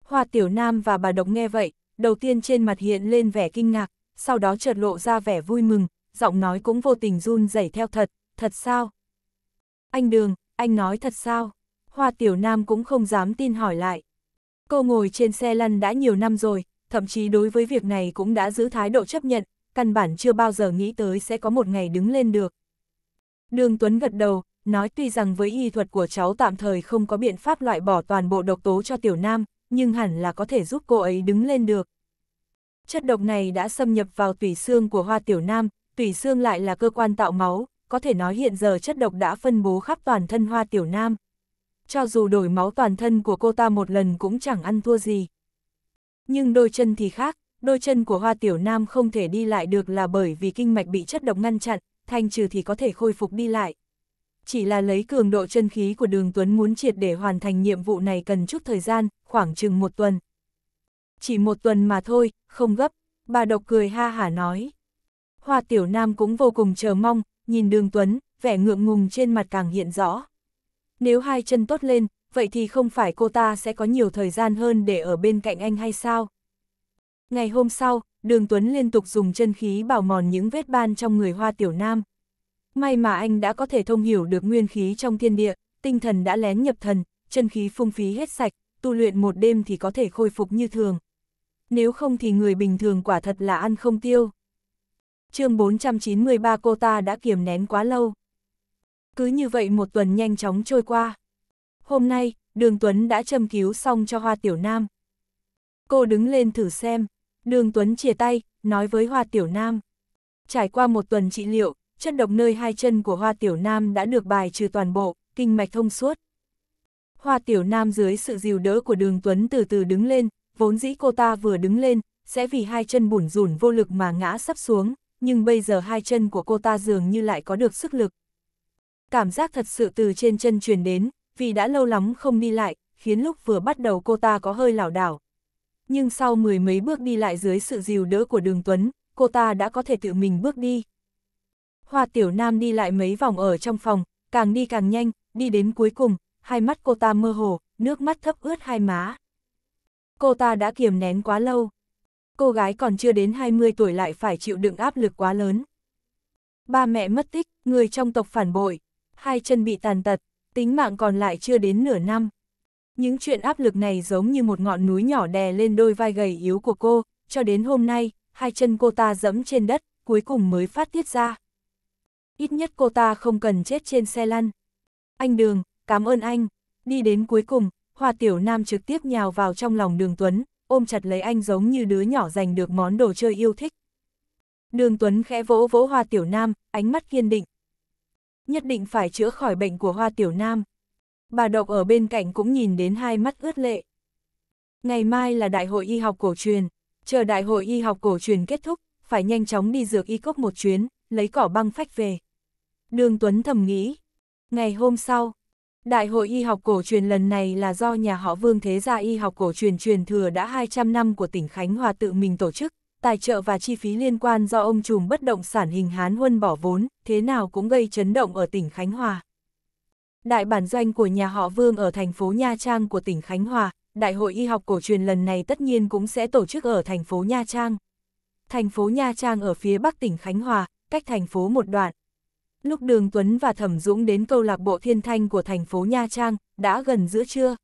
Hoa tiểu nam và bà độc nghe vậy, đầu tiên trên mặt hiện lên vẻ kinh ngạc, sau đó chợt lộ ra vẻ vui mừng, giọng nói cũng vô tình run rẩy theo thật, thật sao? Anh Đường, anh nói thật sao? Hoa tiểu nam cũng không dám tin hỏi lại. Cô ngồi trên xe lăn đã nhiều năm rồi, thậm chí đối với việc này cũng đã giữ thái độ chấp nhận, căn bản chưa bao giờ nghĩ tới sẽ có một ngày đứng lên được. Đường Tuấn gật đầu, nói tuy rằng với y thuật của cháu tạm thời không có biện pháp loại bỏ toàn bộ độc tố cho tiểu nam, nhưng hẳn là có thể giúp cô ấy đứng lên được. Chất độc này đã xâm nhập vào tủy xương của hoa tiểu nam, tủy xương lại là cơ quan tạo máu, có thể nói hiện giờ chất độc đã phân bố khắp toàn thân hoa tiểu nam. Cho dù đổi máu toàn thân của cô ta một lần cũng chẳng ăn thua gì. Nhưng đôi chân thì khác, đôi chân của hoa tiểu nam không thể đi lại được là bởi vì kinh mạch bị chất độc ngăn chặn, thanh trừ thì có thể khôi phục đi lại. Chỉ là lấy cường độ chân khí của đường Tuấn muốn triệt để hoàn thành nhiệm vụ này cần chút thời gian, khoảng chừng một tuần. Chỉ một tuần mà thôi, không gấp, bà độc cười ha hả nói. Hoa tiểu nam cũng vô cùng chờ mong, nhìn đường Tuấn, vẻ ngượng ngùng trên mặt càng hiện rõ. Nếu hai chân tốt lên, vậy thì không phải cô ta sẽ có nhiều thời gian hơn để ở bên cạnh anh hay sao? Ngày hôm sau, đường Tuấn liên tục dùng chân khí bào mòn những vết ban trong người hoa tiểu nam. May mà anh đã có thể thông hiểu được nguyên khí trong thiên địa, tinh thần đã lén nhập thần, chân khí phung phí hết sạch, tu luyện một đêm thì có thể khôi phục như thường. Nếu không thì người bình thường quả thật là ăn không tiêu. chương 493 cô ta đã kiềm nén quá lâu. Cứ như vậy một tuần nhanh chóng trôi qua. Hôm nay, Đường Tuấn đã châm cứu xong cho Hoa Tiểu Nam. Cô đứng lên thử xem, Đường Tuấn chia tay, nói với Hoa Tiểu Nam. Trải qua một tuần trị liệu, chân độc nơi hai chân của Hoa Tiểu Nam đã được bài trừ toàn bộ, kinh mạch thông suốt. Hoa Tiểu Nam dưới sự dìu đỡ của đường Tuấn từ từ đứng lên, vốn dĩ cô ta vừa đứng lên, sẽ vì hai chân bủn rủn vô lực mà ngã sắp xuống, nhưng bây giờ hai chân của cô ta dường như lại có được sức lực. Cảm giác thật sự từ trên chân truyền đến, vì đã lâu lắm không đi lại, khiến lúc vừa bắt đầu cô ta có hơi lảo đảo, nhưng sau mười mấy bước đi lại dưới sự dìu đỡ của đường Tuấn, cô ta đã có thể tự mình bước đi. Hoa Tiểu Nam đi lại mấy vòng ở trong phòng, càng đi càng nhanh, đi đến cuối cùng, hai mắt cô ta mơ hồ, nước mắt thấp ướt hai má. Cô ta đã kiềm nén quá lâu. Cô gái còn chưa đến 20 tuổi lại phải chịu đựng áp lực quá lớn. Ba mẹ mất tích, người trong tộc phản bội, hai chân bị tàn tật, tính mạng còn lại chưa đến nửa năm. Những chuyện áp lực này giống như một ngọn núi nhỏ đè lên đôi vai gầy yếu của cô, cho đến hôm nay, hai chân cô ta dẫm trên đất, cuối cùng mới phát tiết ra. Ít nhất cô ta không cần chết trên xe lăn. Anh Đường, cảm ơn anh. Đi đến cuối cùng, Hoa Tiểu Nam trực tiếp nhào vào trong lòng Đường Tuấn, ôm chặt lấy anh giống như đứa nhỏ giành được món đồ chơi yêu thích. Đường Tuấn khẽ vỗ vỗ Hoa Tiểu Nam, ánh mắt kiên định. Nhất định phải chữa khỏi bệnh của Hoa Tiểu Nam bà độc ở bên cạnh cũng nhìn đến hai mắt ướt lệ. Ngày mai là đại hội y học cổ truyền, chờ đại hội y học cổ truyền kết thúc, phải nhanh chóng đi dược y cốc một chuyến, lấy cỏ băng phách về. Đường Tuấn thầm nghĩ, ngày hôm sau, đại hội y học cổ truyền lần này là do nhà họ Vương Thế Gia y học cổ truyền truyền thừa đã 200 năm của tỉnh Khánh Hòa tự mình tổ chức, tài trợ và chi phí liên quan do ông trùm bất động sản hình Hán Huân bỏ vốn, thế nào cũng gây chấn động ở tỉnh Khánh Hòa. Đại bản doanh của nhà họ Vương ở thành phố Nha Trang của tỉnh Khánh Hòa, Đại hội y học cổ truyền lần này tất nhiên cũng sẽ tổ chức ở thành phố Nha Trang. Thành phố Nha Trang ở phía bắc tỉnh Khánh Hòa, cách thành phố một đoạn. Lúc Đường Tuấn và Thẩm Dũng đến câu lạc bộ thiên thanh của thành phố Nha Trang, đã gần giữa trưa.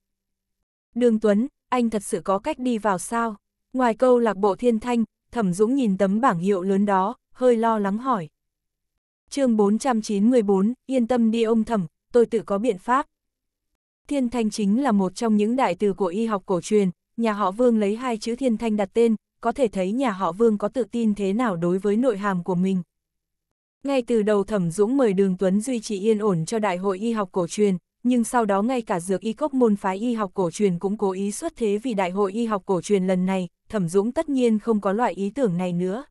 Đường Tuấn, anh thật sự có cách đi vào sao? Ngoài câu lạc bộ thiên thanh, Thẩm Dũng nhìn tấm bảng hiệu lớn đó, hơi lo lắng hỏi. chương 494, yên tâm đi ông Thẩm, tôi tự có biện pháp. Thiên thanh chính là một trong những đại từ của y học cổ truyền, nhà họ Vương lấy hai chữ thiên thanh đặt tên, có thể thấy nhà họ Vương có tự tin thế nào đối với nội hàm của mình. Ngay từ đầu Thẩm Dũng mời Đường Tuấn duy trì yên ổn cho Đại hội Y học cổ truyền, nhưng sau đó ngay cả dược y cốc môn phái y học cổ truyền cũng cố ý xuất thế vì Đại hội Y học cổ truyền lần này, Thẩm Dũng tất nhiên không có loại ý tưởng này nữa.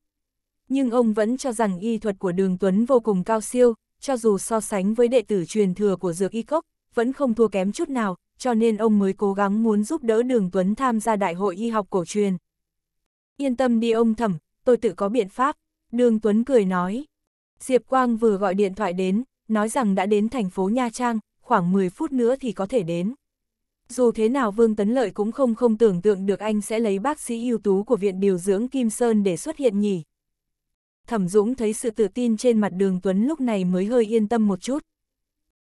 Nhưng ông vẫn cho rằng y thuật của Đường Tuấn vô cùng cao siêu, cho dù so sánh với đệ tử truyền thừa của Dược Y Cốc, vẫn không thua kém chút nào, cho nên ông mới cố gắng muốn giúp đỡ Đường Tuấn tham gia Đại hội Y học cổ truyền. Yên tâm đi ông thẩm, tôi tự có biện pháp, Đường Tuấn cười nói. Diệp Quang vừa gọi điện thoại đến, nói rằng đã đến thành phố Nha Trang, khoảng 10 phút nữa thì có thể đến. Dù thế nào Vương Tấn Lợi cũng không không tưởng tượng được anh sẽ lấy bác sĩ ưu tú của Viện Điều dưỡng Kim Sơn để xuất hiện nhỉ, Thẩm Dũng thấy sự tự tin trên mặt đường Tuấn lúc này mới hơi yên tâm một chút.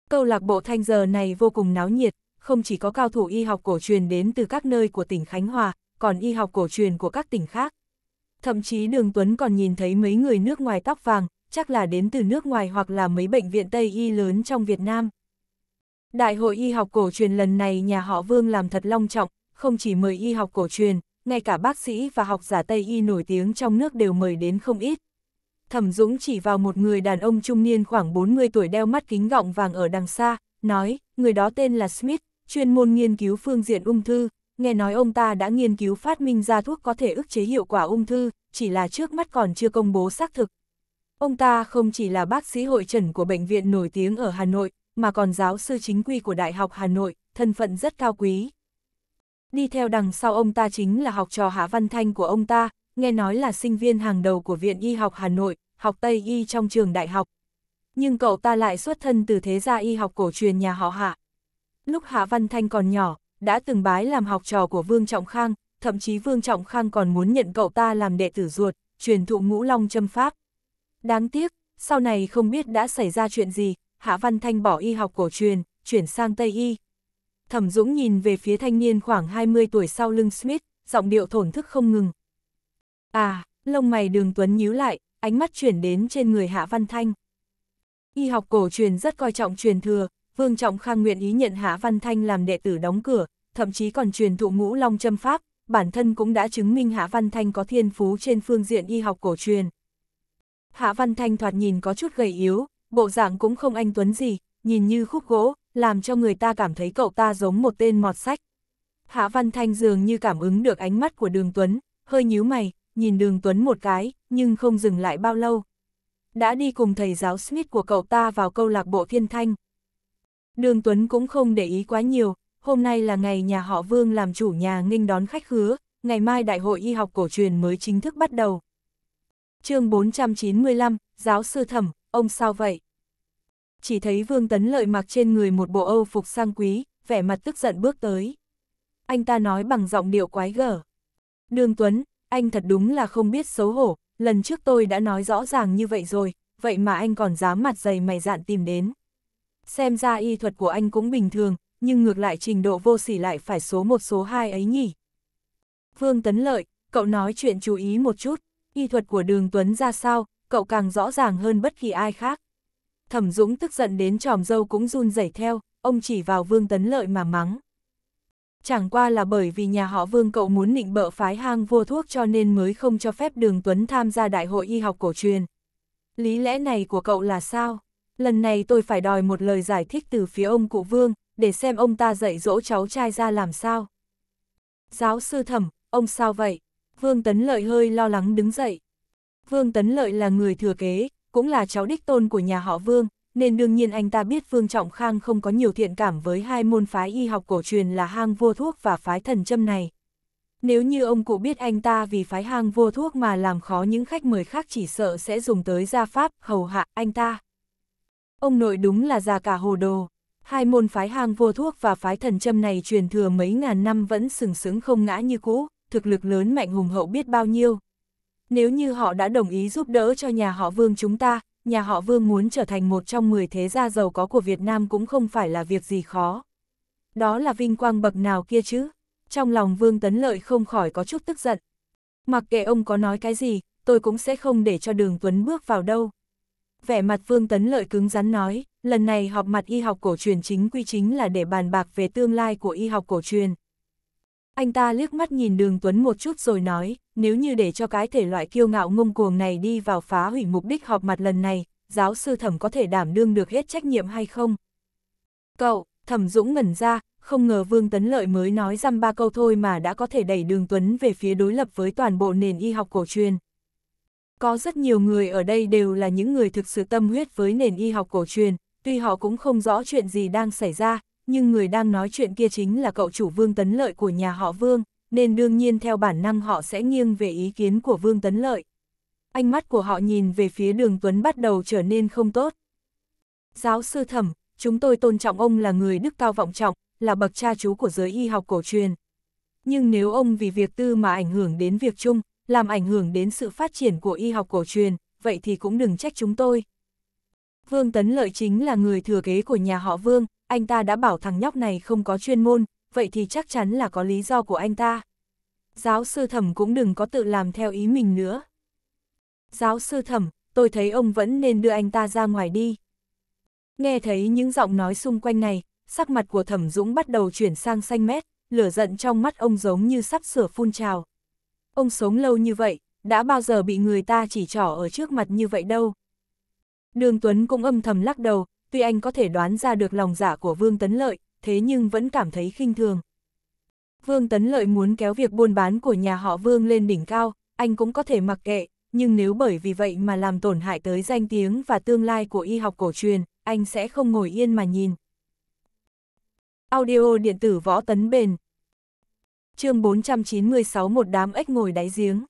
Câu lạc bộ Thanh Giờ này vô cùng náo nhiệt, không chỉ có cao thủ y học cổ truyền đến từ các nơi của tỉnh Khánh Hòa, còn y học cổ truyền của các tỉnh khác. Thậm chí đường Tuấn còn nhìn thấy mấy người nước ngoài tóc vàng, chắc là đến từ nước ngoài hoặc là mấy bệnh viện Tây y lớn trong Việt Nam. Đại hội y học cổ truyền lần này nhà họ Vương làm thật long trọng, không chỉ mời y học cổ truyền, ngay cả bác sĩ và học giả Tây y nổi tiếng trong nước đều mời đến không ít. Thẩm Dũng chỉ vào một người đàn ông trung niên khoảng 40 tuổi đeo mắt kính gọng vàng ở đằng xa, nói, người đó tên là Smith, chuyên môn nghiên cứu phương diện ung thư, nghe nói ông ta đã nghiên cứu phát minh ra thuốc có thể ức chế hiệu quả ung thư, chỉ là trước mắt còn chưa công bố xác thực. Ông ta không chỉ là bác sĩ hội trần của bệnh viện nổi tiếng ở Hà Nội, mà còn giáo sư chính quy của Đại học Hà Nội, thân phận rất cao quý. Đi theo đằng sau ông ta chính là học trò Hà Văn Thanh của ông ta, nghe nói là sinh viên hàng đầu của Viện Y học Hà Nội, học Tây Y trong trường đại học. Nhưng cậu ta lại xuất thân từ thế gia y học cổ truyền nhà họ Hạ. Lúc Hạ Văn Thanh còn nhỏ, đã từng bái làm học trò của Vương Trọng Khang, thậm chí Vương Trọng Khang còn muốn nhận cậu ta làm đệ tử ruột, truyền thụ ngũ long châm pháp. Đáng tiếc, sau này không biết đã xảy ra chuyện gì, Hạ Văn Thanh bỏ y học cổ truyền, chuyển sang Tây Y. Thẩm Dũng nhìn về phía thanh niên khoảng 20 tuổi sau lưng Smith, giọng điệu thổn thức không ngừng. À, lông mày đường Tuấn nhíu lại, ánh mắt chuyển đến trên người Hạ Văn Thanh. Y học cổ truyền rất coi trọng truyền thừa, Vương Trọng Khang nguyện ý nhận Hạ Văn Thanh làm đệ tử đóng cửa, thậm chí còn truyền thụ ngũ long châm pháp, bản thân cũng đã chứng minh Hạ Văn Thanh có thiên phú trên phương diện y học cổ truyền. Hạ Văn Thanh thoạt nhìn có chút gầy yếu, bộ dạng cũng không anh tuấn gì, nhìn như khúc gỗ, làm cho người ta cảm thấy cậu ta giống một tên mọt sách. Hạ Văn Thanh dường như cảm ứng được ánh mắt của đường Tuấn, hơi nhíu mày, nhìn đường Tuấn một cái, nhưng không dừng lại bao lâu. Đã đi cùng thầy giáo Smith của cậu ta vào câu lạc bộ thiên thanh. Đường Tuấn cũng không để ý quá nhiều, hôm nay là ngày nhà họ Vương làm chủ nhà nghênh đón khách khứa, ngày mai Đại hội Y học cổ truyền mới chính thức bắt đầu. chương 495, giáo sư thẩm, ông sao vậy? Chỉ thấy Vương Tấn Lợi mặc trên người một bộ Âu phục sang quý, vẻ mặt tức giận bước tới. Anh ta nói bằng giọng điệu quái gở. Đường Tuấn, anh thật đúng là không biết xấu hổ, lần trước tôi đã nói rõ ràng như vậy rồi, vậy mà anh còn dám mặt dày mày dạn tìm đến. Xem ra y thuật của anh cũng bình thường, nhưng ngược lại trình độ vô sỉ lại phải số một số hai ấy nhỉ. Vương Tấn Lợi, cậu nói chuyện chú ý một chút, y thuật của đường Tuấn ra sao, cậu càng rõ ràng hơn bất kỳ ai khác. Thẩm Dũng tức giận đến tròm dâu cũng run rẩy theo, ông chỉ vào Vương Tấn Lợi mà mắng chẳng qua là bởi vì nhà họ Vương cậu muốn nịnh bợ phái hang vua thuốc cho nên mới không cho phép Đường Tuấn tham gia đại hội y học cổ truyền. Lý lẽ này của cậu là sao? Lần này tôi phải đòi một lời giải thích từ phía ông cụ Vương, để xem ông ta dạy dỗ cháu trai ra làm sao. Giáo sư thẩm, ông sao vậy? Vương Tấn Lợi hơi lo lắng đứng dậy. Vương Tấn Lợi là người thừa kế, cũng là cháu đích tôn của nhà họ Vương, nên đương nhiên anh ta biết Vương Trọng Khang không có nhiều thiện cảm với hai môn phái y học cổ truyền là hang vua thuốc và phái thần châm này. Nếu như ông cụ biết anh ta vì phái hang vua thuốc mà làm khó những khách mời khác chỉ sợ sẽ dùng tới gia pháp hầu hạ anh ta. Ông nội đúng là già cả hồ đồ. Hai môn phái hang vua thuốc và phái thần châm này truyền thừa mấy ngàn năm vẫn sừng sững không ngã như cũ, thực lực lớn mạnh hùng hậu biết bao nhiêu. Nếu như họ đã đồng ý giúp đỡ cho nhà họ vương chúng ta, nhà họ Vương muốn trở thành một trong 10 thế gia giàu có của Việt Nam cũng không phải là việc gì khó. Đó là vinh quang bậc nào kia chứ? Trong lòng Vương Tấn Lợi không khỏi có chút tức giận. Mặc kệ ông có nói cái gì, tôi cũng sẽ không để cho Đường Tuấn bước vào đâu. Vẻ mặt Vương Tấn Lợi cứng rắn nói, lần này họp mặt y học cổ truyền chính quy chính là để bàn bạc về tương lai của y học cổ truyền. Anh ta liếc mắt nhìn đường Tuấn một chút rồi nói, nếu như để cho cái thể loại kiêu ngạo ngông cuồng này đi vào phá hủy mục đích họp mặt lần này, giáo sư thẩm có thể đảm đương được hết trách nhiệm hay không? Cậu, thẩm dũng ngẩn ra, không ngờ Vương Tấn Lợi mới nói răm ba câu thôi mà đã có thể đẩy đường Tuấn về phía đối lập với toàn bộ nền y học cổ truyền. Có rất nhiều người ở đây đều là những người thực sự tâm huyết với nền y học cổ truyền, tuy họ cũng không rõ chuyện gì đang xảy ra, nhưng người đang nói chuyện kia chính là cậu chủ Vương Tấn Lợi của nhà họ Vương, nên đương nhiên theo bản năng họ sẽ nghiêng về ý kiến của Vương Tấn Lợi. Ánh mắt của họ nhìn về phía đường Tuấn bắt đầu trở nên không tốt. Giáo sư thẩm, chúng tôi tôn trọng ông là người đức cao vọng trọng, là bậc cha chú của giới y học cổ truyền. Nhưng nếu ông vì việc tư mà ảnh hưởng đến việc chung, làm ảnh hưởng đến sự phát triển của y học cổ truyền, vậy thì cũng đừng trách chúng tôi. Vương Tấn Lợi chính là người thừa kế của nhà họ Vương, anh ta đã bảo thằng nhóc này không có chuyên môn, vậy thì chắc chắn là có lý do của anh ta. Giáo sư thẩm cũng đừng có tự làm theo ý mình nữa. Giáo sư thẩm, tôi thấy ông vẫn nên đưa anh ta ra ngoài đi. Nghe thấy những giọng nói xung quanh này, sắc mặt của thẩm dũng bắt đầu chuyển sang xanh mét, lửa giận trong mắt ông giống như sắp sửa phun trào. Ông sống lâu như vậy, đã bao giờ bị người ta chỉ trỏ ở trước mặt như vậy đâu. Đường Tuấn cũng âm thầm lắc đầu, tuy anh có thể đoán ra được lòng giả dạ của Vương Tấn Lợi, thế nhưng vẫn cảm thấy khinh thường. Vương Tấn Lợi muốn kéo việc buôn bán của nhà họ Vương lên đỉnh cao, anh cũng có thể mặc kệ, nhưng nếu bởi vì vậy mà làm tổn hại tới danh tiếng và tương lai của y học cổ truyền, anh sẽ không ngồi yên mà nhìn. Audio điện tử võ tấn bền Chương 496 một đám ếch ngồi đáy giếng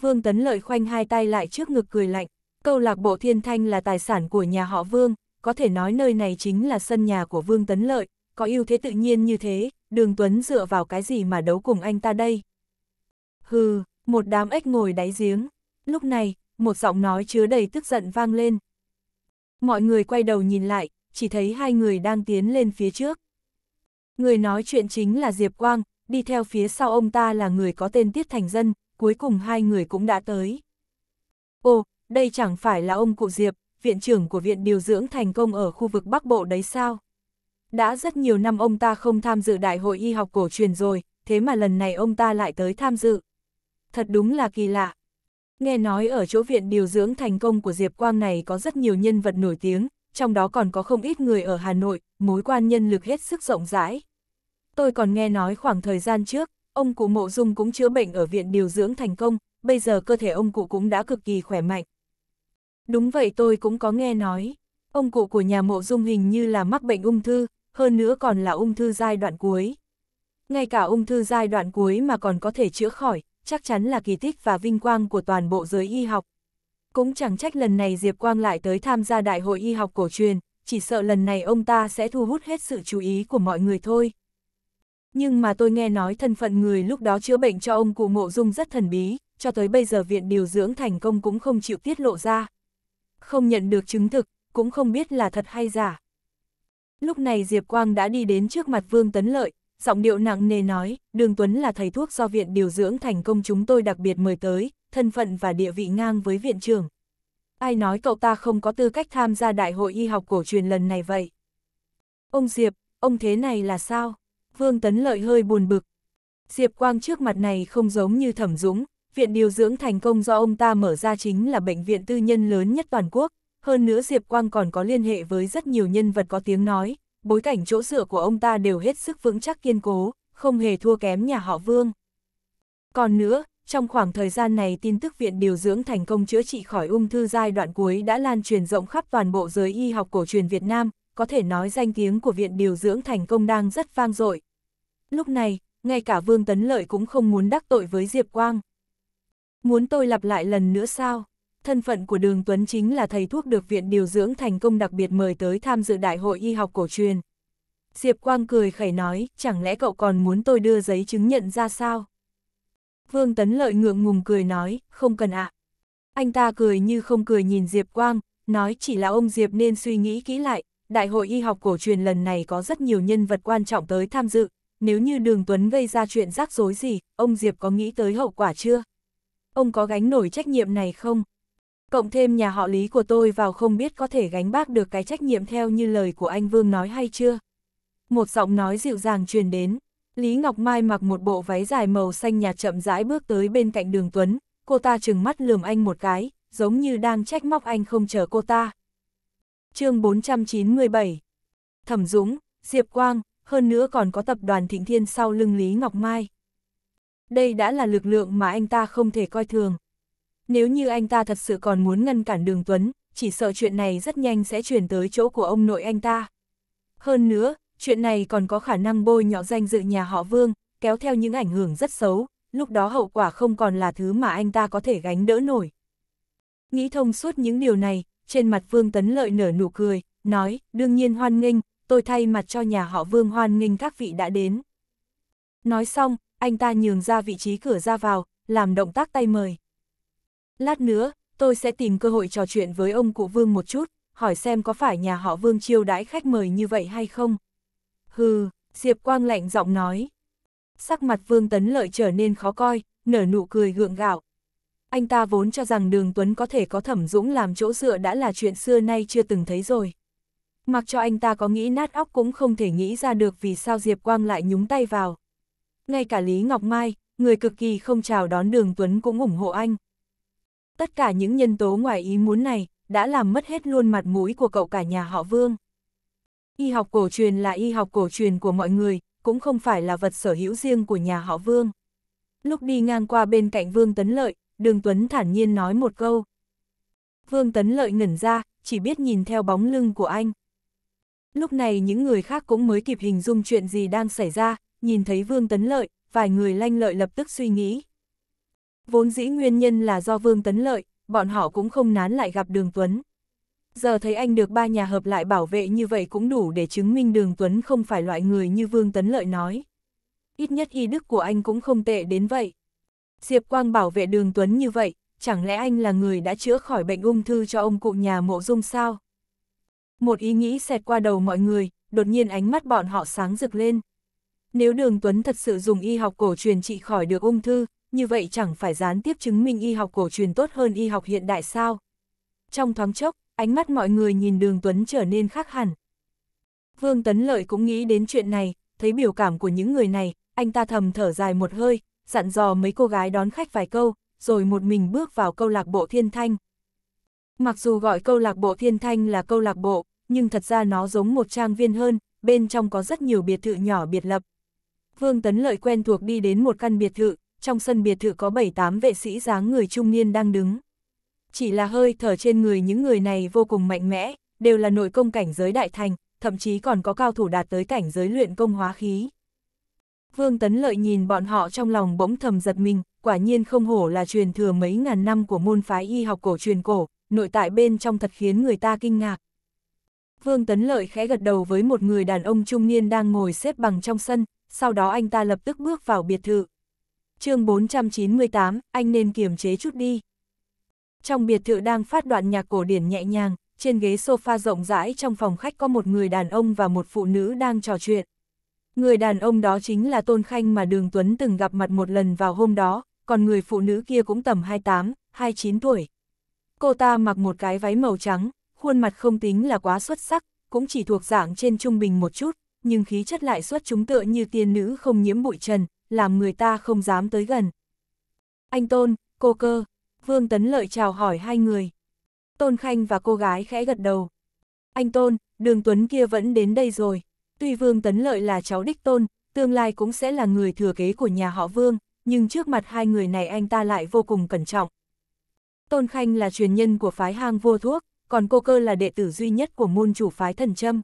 Vương Tấn Lợi khoanh hai tay lại trước ngực cười lạnh, câu lạc bộ thiên thanh là tài sản của nhà họ Vương, có thể nói nơi này chính là sân nhà của Vương Tấn Lợi, có ưu thế tự nhiên như thế, đường Tuấn dựa vào cái gì mà đấu cùng anh ta đây? Hừ, một đám ếch ngồi đáy giếng. Lúc này, một giọng nói chứa đầy tức giận vang lên. Mọi người quay đầu nhìn lại, chỉ thấy hai người đang tiến lên phía trước. Người nói chuyện chính là Diệp Quang, đi theo phía sau ông ta là người có tên Tiết Thành Dân, cuối cùng hai người cũng đã tới. Ồ, đây chẳng phải là ông cụ Diệp, viện trưởng của viện điều dưỡng thành công ở khu vực Bắc Bộ đấy sao? Đã rất nhiều năm ông ta không tham dự đại hội y học cổ truyền rồi, thế mà lần này ông ta lại tới tham dự. Thật đúng là kỳ lạ. Nghe nói ở chỗ viện điều dưỡng thành công của Diệp Quang này có rất nhiều nhân vật nổi tiếng, trong đó còn có không ít người ở Hà Nội, mối quan nhân lực hết sức rộng rãi. Tôi còn nghe nói khoảng thời gian trước, ông cụ Mộ Dung cũng chữa bệnh ở viện điều dưỡng thành công, bây giờ cơ thể ông cụ cũng đã cực kỳ khỏe mạnh. Đúng vậy tôi cũng có nghe nói. Ông cụ của nhà mộ dung hình như là mắc bệnh ung thư, hơn nữa còn là ung thư giai đoạn cuối. Ngay cả ung thư giai đoạn cuối mà còn có thể chữa khỏi, chắc chắn là kỳ tích và vinh quang của toàn bộ giới y học. Cũng chẳng trách lần này Diệp Quang lại tới tham gia Đại hội Y học cổ truyền, chỉ sợ lần này ông ta sẽ thu hút hết sự chú ý của mọi người thôi. Nhưng mà tôi nghe nói thân phận người lúc đó chữa bệnh cho ông cụ mộ dung rất thần bí, cho tới bây giờ viện điều dưỡng thành công cũng không chịu tiết lộ ra không nhận được chứng thực, cũng không biết là thật hay giả. Lúc này Diệp Quang đã đi đến trước mặt Vương Tấn Lợi, giọng điệu nặng nề nói, Đường Tuấn là thầy thuốc do Viện Điều dưỡng thành công chúng tôi đặc biệt mời tới, thân phận và địa vị ngang với viện trưởng. Ai nói cậu ta không có tư cách tham gia Đại hội Y học cổ truyền lần này vậy? Ông Diệp, ông thế này là sao? Vương Tấn Lợi hơi buồn bực. Diệp Quang trước mặt này không giống như Thẩm Dũng, viện điều dưỡng thành công do ông ta mở ra chính là bệnh viện tư nhân lớn nhất toàn quốc, hơn nữa Diệp Quang còn có liên hệ với rất nhiều nhân vật có tiếng nói, bối cảnh chỗ dựa của ông ta đều hết sức vững chắc kiên cố, không hề thua kém nhà họ Vương. Còn nữa, trong khoảng thời gian này tin tức viện điều dưỡng thành công chữa trị khỏi ung thư giai đoạn cuối đã lan truyền rộng khắp toàn bộ giới y học cổ truyền Việt Nam, có thể nói danh tiếng của viện điều dưỡng thành công đang rất vang dội. Lúc này, ngay cả Vương Tấn Lợi cũng không muốn đắc tội với Diệp Quang. Muốn tôi lặp lại lần nữa sao? Thân phận của Đường Tuấn chính là thầy thuốc được Viện Điều dưỡng thành công đặc biệt mời tới tham dự Đại hội Y học cổ truyền. Diệp Quang cười khẩy nói, chẳng lẽ cậu còn muốn tôi đưa giấy chứng nhận ra sao? Vương Tấn Lợi ngượng ngùng cười nói, không cần ạ. Anh ta cười như không cười nhìn Diệp Quang, nói chỉ là ông Diệp nên suy nghĩ kỹ lại, Đại hội Y học cổ truyền lần này có rất nhiều nhân vật quan trọng tới tham dự, nếu như Đường Tuấn gây ra chuyện rắc rối gì, ông Diệp có nghĩ tới hậu quả chưa? ông có gánh nổi trách nhiệm này không? Cộng thêm nhà họ Lý của tôi vào không biết có thể gánh bác được cái trách nhiệm theo như lời của anh Vương nói hay chưa? Một giọng nói dịu dàng truyền đến, Lý Ngọc Mai mặc một bộ váy dài màu xanh nhạt chậm rãi bước tới bên cạnh đường Tuấn, cô ta trừng mắt lườm anh một cái, giống như đang trách móc anh không chờ cô ta. chương 497 Thẩm Dũng, Diệp Quang, hơn nữa còn có tập đoàn Thịnh Thiên sau lưng Lý Ngọc Mai đây đã là lực lượng mà anh ta không thể coi thường. Nếu như anh ta thật sự còn muốn ngăn cản đường Tuấn, chỉ sợ chuyện này rất nhanh sẽ chuyển tới chỗ của ông nội anh ta. Hơn nữa, chuyện này còn có khả năng bôi nhọ danh dự nhà họ Vương, kéo theo những ảnh hưởng rất xấu, lúc đó hậu quả không còn là thứ mà anh ta có thể gánh đỡ nổi. Nghĩ thông suốt những điều này, trên mặt Vương Tấn Lợi nở nụ cười, nói, đương nhiên hoan nghênh, tôi thay mặt cho nhà họ Vương hoan nghênh các vị đã đến. Nói xong, anh ta nhường ra vị trí cửa ra vào, làm động tác tay mời. Lát nữa, tôi sẽ tìm cơ hội trò chuyện với ông cụ Vương một chút, hỏi xem có phải nhà họ Vương chiêu đãi khách mời như vậy hay không. Hừ, Diệp Quang lạnh giọng nói. Sắc mặt Vương Tấn Lợi trở nên khó coi, nở nụ cười gượng gạo. Anh ta vốn cho rằng Đường Tuấn có thể có thẩm dũng làm chỗ dựa đã là chuyện xưa nay chưa từng thấy rồi. Mặc cho anh ta có nghĩ nát óc cũng không thể nghĩ ra được vì sao Diệp Quang lại nhúng tay vào ngay cả Lý Ngọc Mai, người cực kỳ không chào đón Đường Tuấn cũng ủng hộ anh. Tất cả những nhân tố ngoài ý muốn này đã làm mất hết luôn mặt mũi của cậu cả nhà họ Vương. Y học cổ truyền là y học cổ truyền của mọi người, cũng không phải là vật sở hữu riêng của nhà họ Vương. Lúc đi ngang qua bên cạnh Vương Tấn Lợi, Đường Tuấn thản nhiên nói một câu. Vương Tấn Lợi ngẩn ra, chỉ biết nhìn theo bóng lưng của anh. Lúc này những người khác cũng mới kịp hình dung chuyện gì đang xảy ra, nhìn thấy Vương Tấn Lợi, vài người lanh lợi lập tức suy nghĩ. Vốn dĩ nguyên nhân là do Vương Tấn Lợi, bọn họ cũng không nán lại gặp Đường Tuấn. Giờ thấy anh được ba nhà hợp lại bảo vệ như vậy cũng đủ để chứng minh Đường Tuấn không phải loại người như Vương Tấn Lợi nói. Ít nhất y đức của anh cũng không tệ đến vậy. Diệp Quang bảo vệ Đường Tuấn như vậy, chẳng lẽ anh là người đã chữa khỏi bệnh ung thư cho ông cụ nhà mộ dung sao? Một ý nghĩ xẹt qua đầu mọi người, đột nhiên ánh mắt bọn họ sáng rực lên. Nếu đường Tuấn thật sự dùng y học cổ truyền trị khỏi được ung thư, như vậy chẳng phải gián tiếp chứng minh y học cổ truyền tốt hơn y học hiện đại sao? Trong thoáng chốc, ánh mắt mọi người nhìn đường Tuấn trở nên khác hẳn. Vương Tấn Lợi cũng nghĩ đến chuyện này, thấy biểu cảm của những người này, anh ta thầm thở dài một hơi, dặn dò mấy cô gái đón khách vài câu, rồi một mình bước vào câu lạc bộ thiên thanh. Mặc dù gọi câu lạc bộ thiên thanh là câu lạc bộ, nhưng thật ra nó giống một trang viên hơn, bên trong có rất nhiều biệt thự nhỏ biệt lập, Vương Tấn Lợi quen thuộc đi đến một căn biệt thự, trong sân biệt thự có 7-8 vệ sĩ dáng người trung niên đang đứng. Chỉ là hơi thở trên người những người này vô cùng mạnh mẽ, đều là nội công cảnh giới đại thành, thậm chí còn có cao thủ đạt tới cảnh giới luyện công hóa khí. Vương Tấn Lợi nhìn bọn họ trong lòng bỗng thầm giật mình, quả nhiên không hổ là truyền thừa mấy ngàn năm của môn phái y học cổ truyền cổ, nội tại bên trong thật khiến người ta kinh ngạc. Vương Tấn Lợi khẽ gật đầu với một người đàn ông trung niên đang ngồi xếp bằng trong sân, sau đó anh ta lập tức bước vào biệt thự. chương 498, anh nên kiềm chế chút đi. Trong biệt thự đang phát đoạn nhạc cổ điển nhẹ nhàng, trên ghế sofa rộng rãi trong phòng khách có một người đàn ông và một phụ nữ đang trò chuyện. Người đàn ông đó chính là Tôn Khanh mà Đường Tuấn từng gặp mặt một lần vào hôm đó, còn người phụ nữ kia cũng tầm 28, 29 tuổi. Cô ta mặc một cái váy màu trắng, khuôn mặt không tính là quá xuất sắc, cũng chỉ thuộc dạng trên trung bình một chút, nhưng khí chất lại xuất chúng tựa như tiên nữ không nhiễm bụi trần, làm người ta không dám tới gần. Anh Tôn, cô cơ, Vương Tấn Lợi chào hỏi hai người. Tôn Khanh và cô gái khẽ gật đầu. Anh Tôn, đường Tuấn kia vẫn đến đây rồi. Tuy Vương Tấn Lợi là cháu đích Tôn, tương lai cũng sẽ là người thừa kế của nhà họ Vương, nhưng trước mặt hai người này anh ta lại vô cùng cẩn trọng. Tôn Khanh là truyền nhân của phái hang vô thuốc, còn cô cơ là đệ tử duy nhất của môn chủ phái thần châm,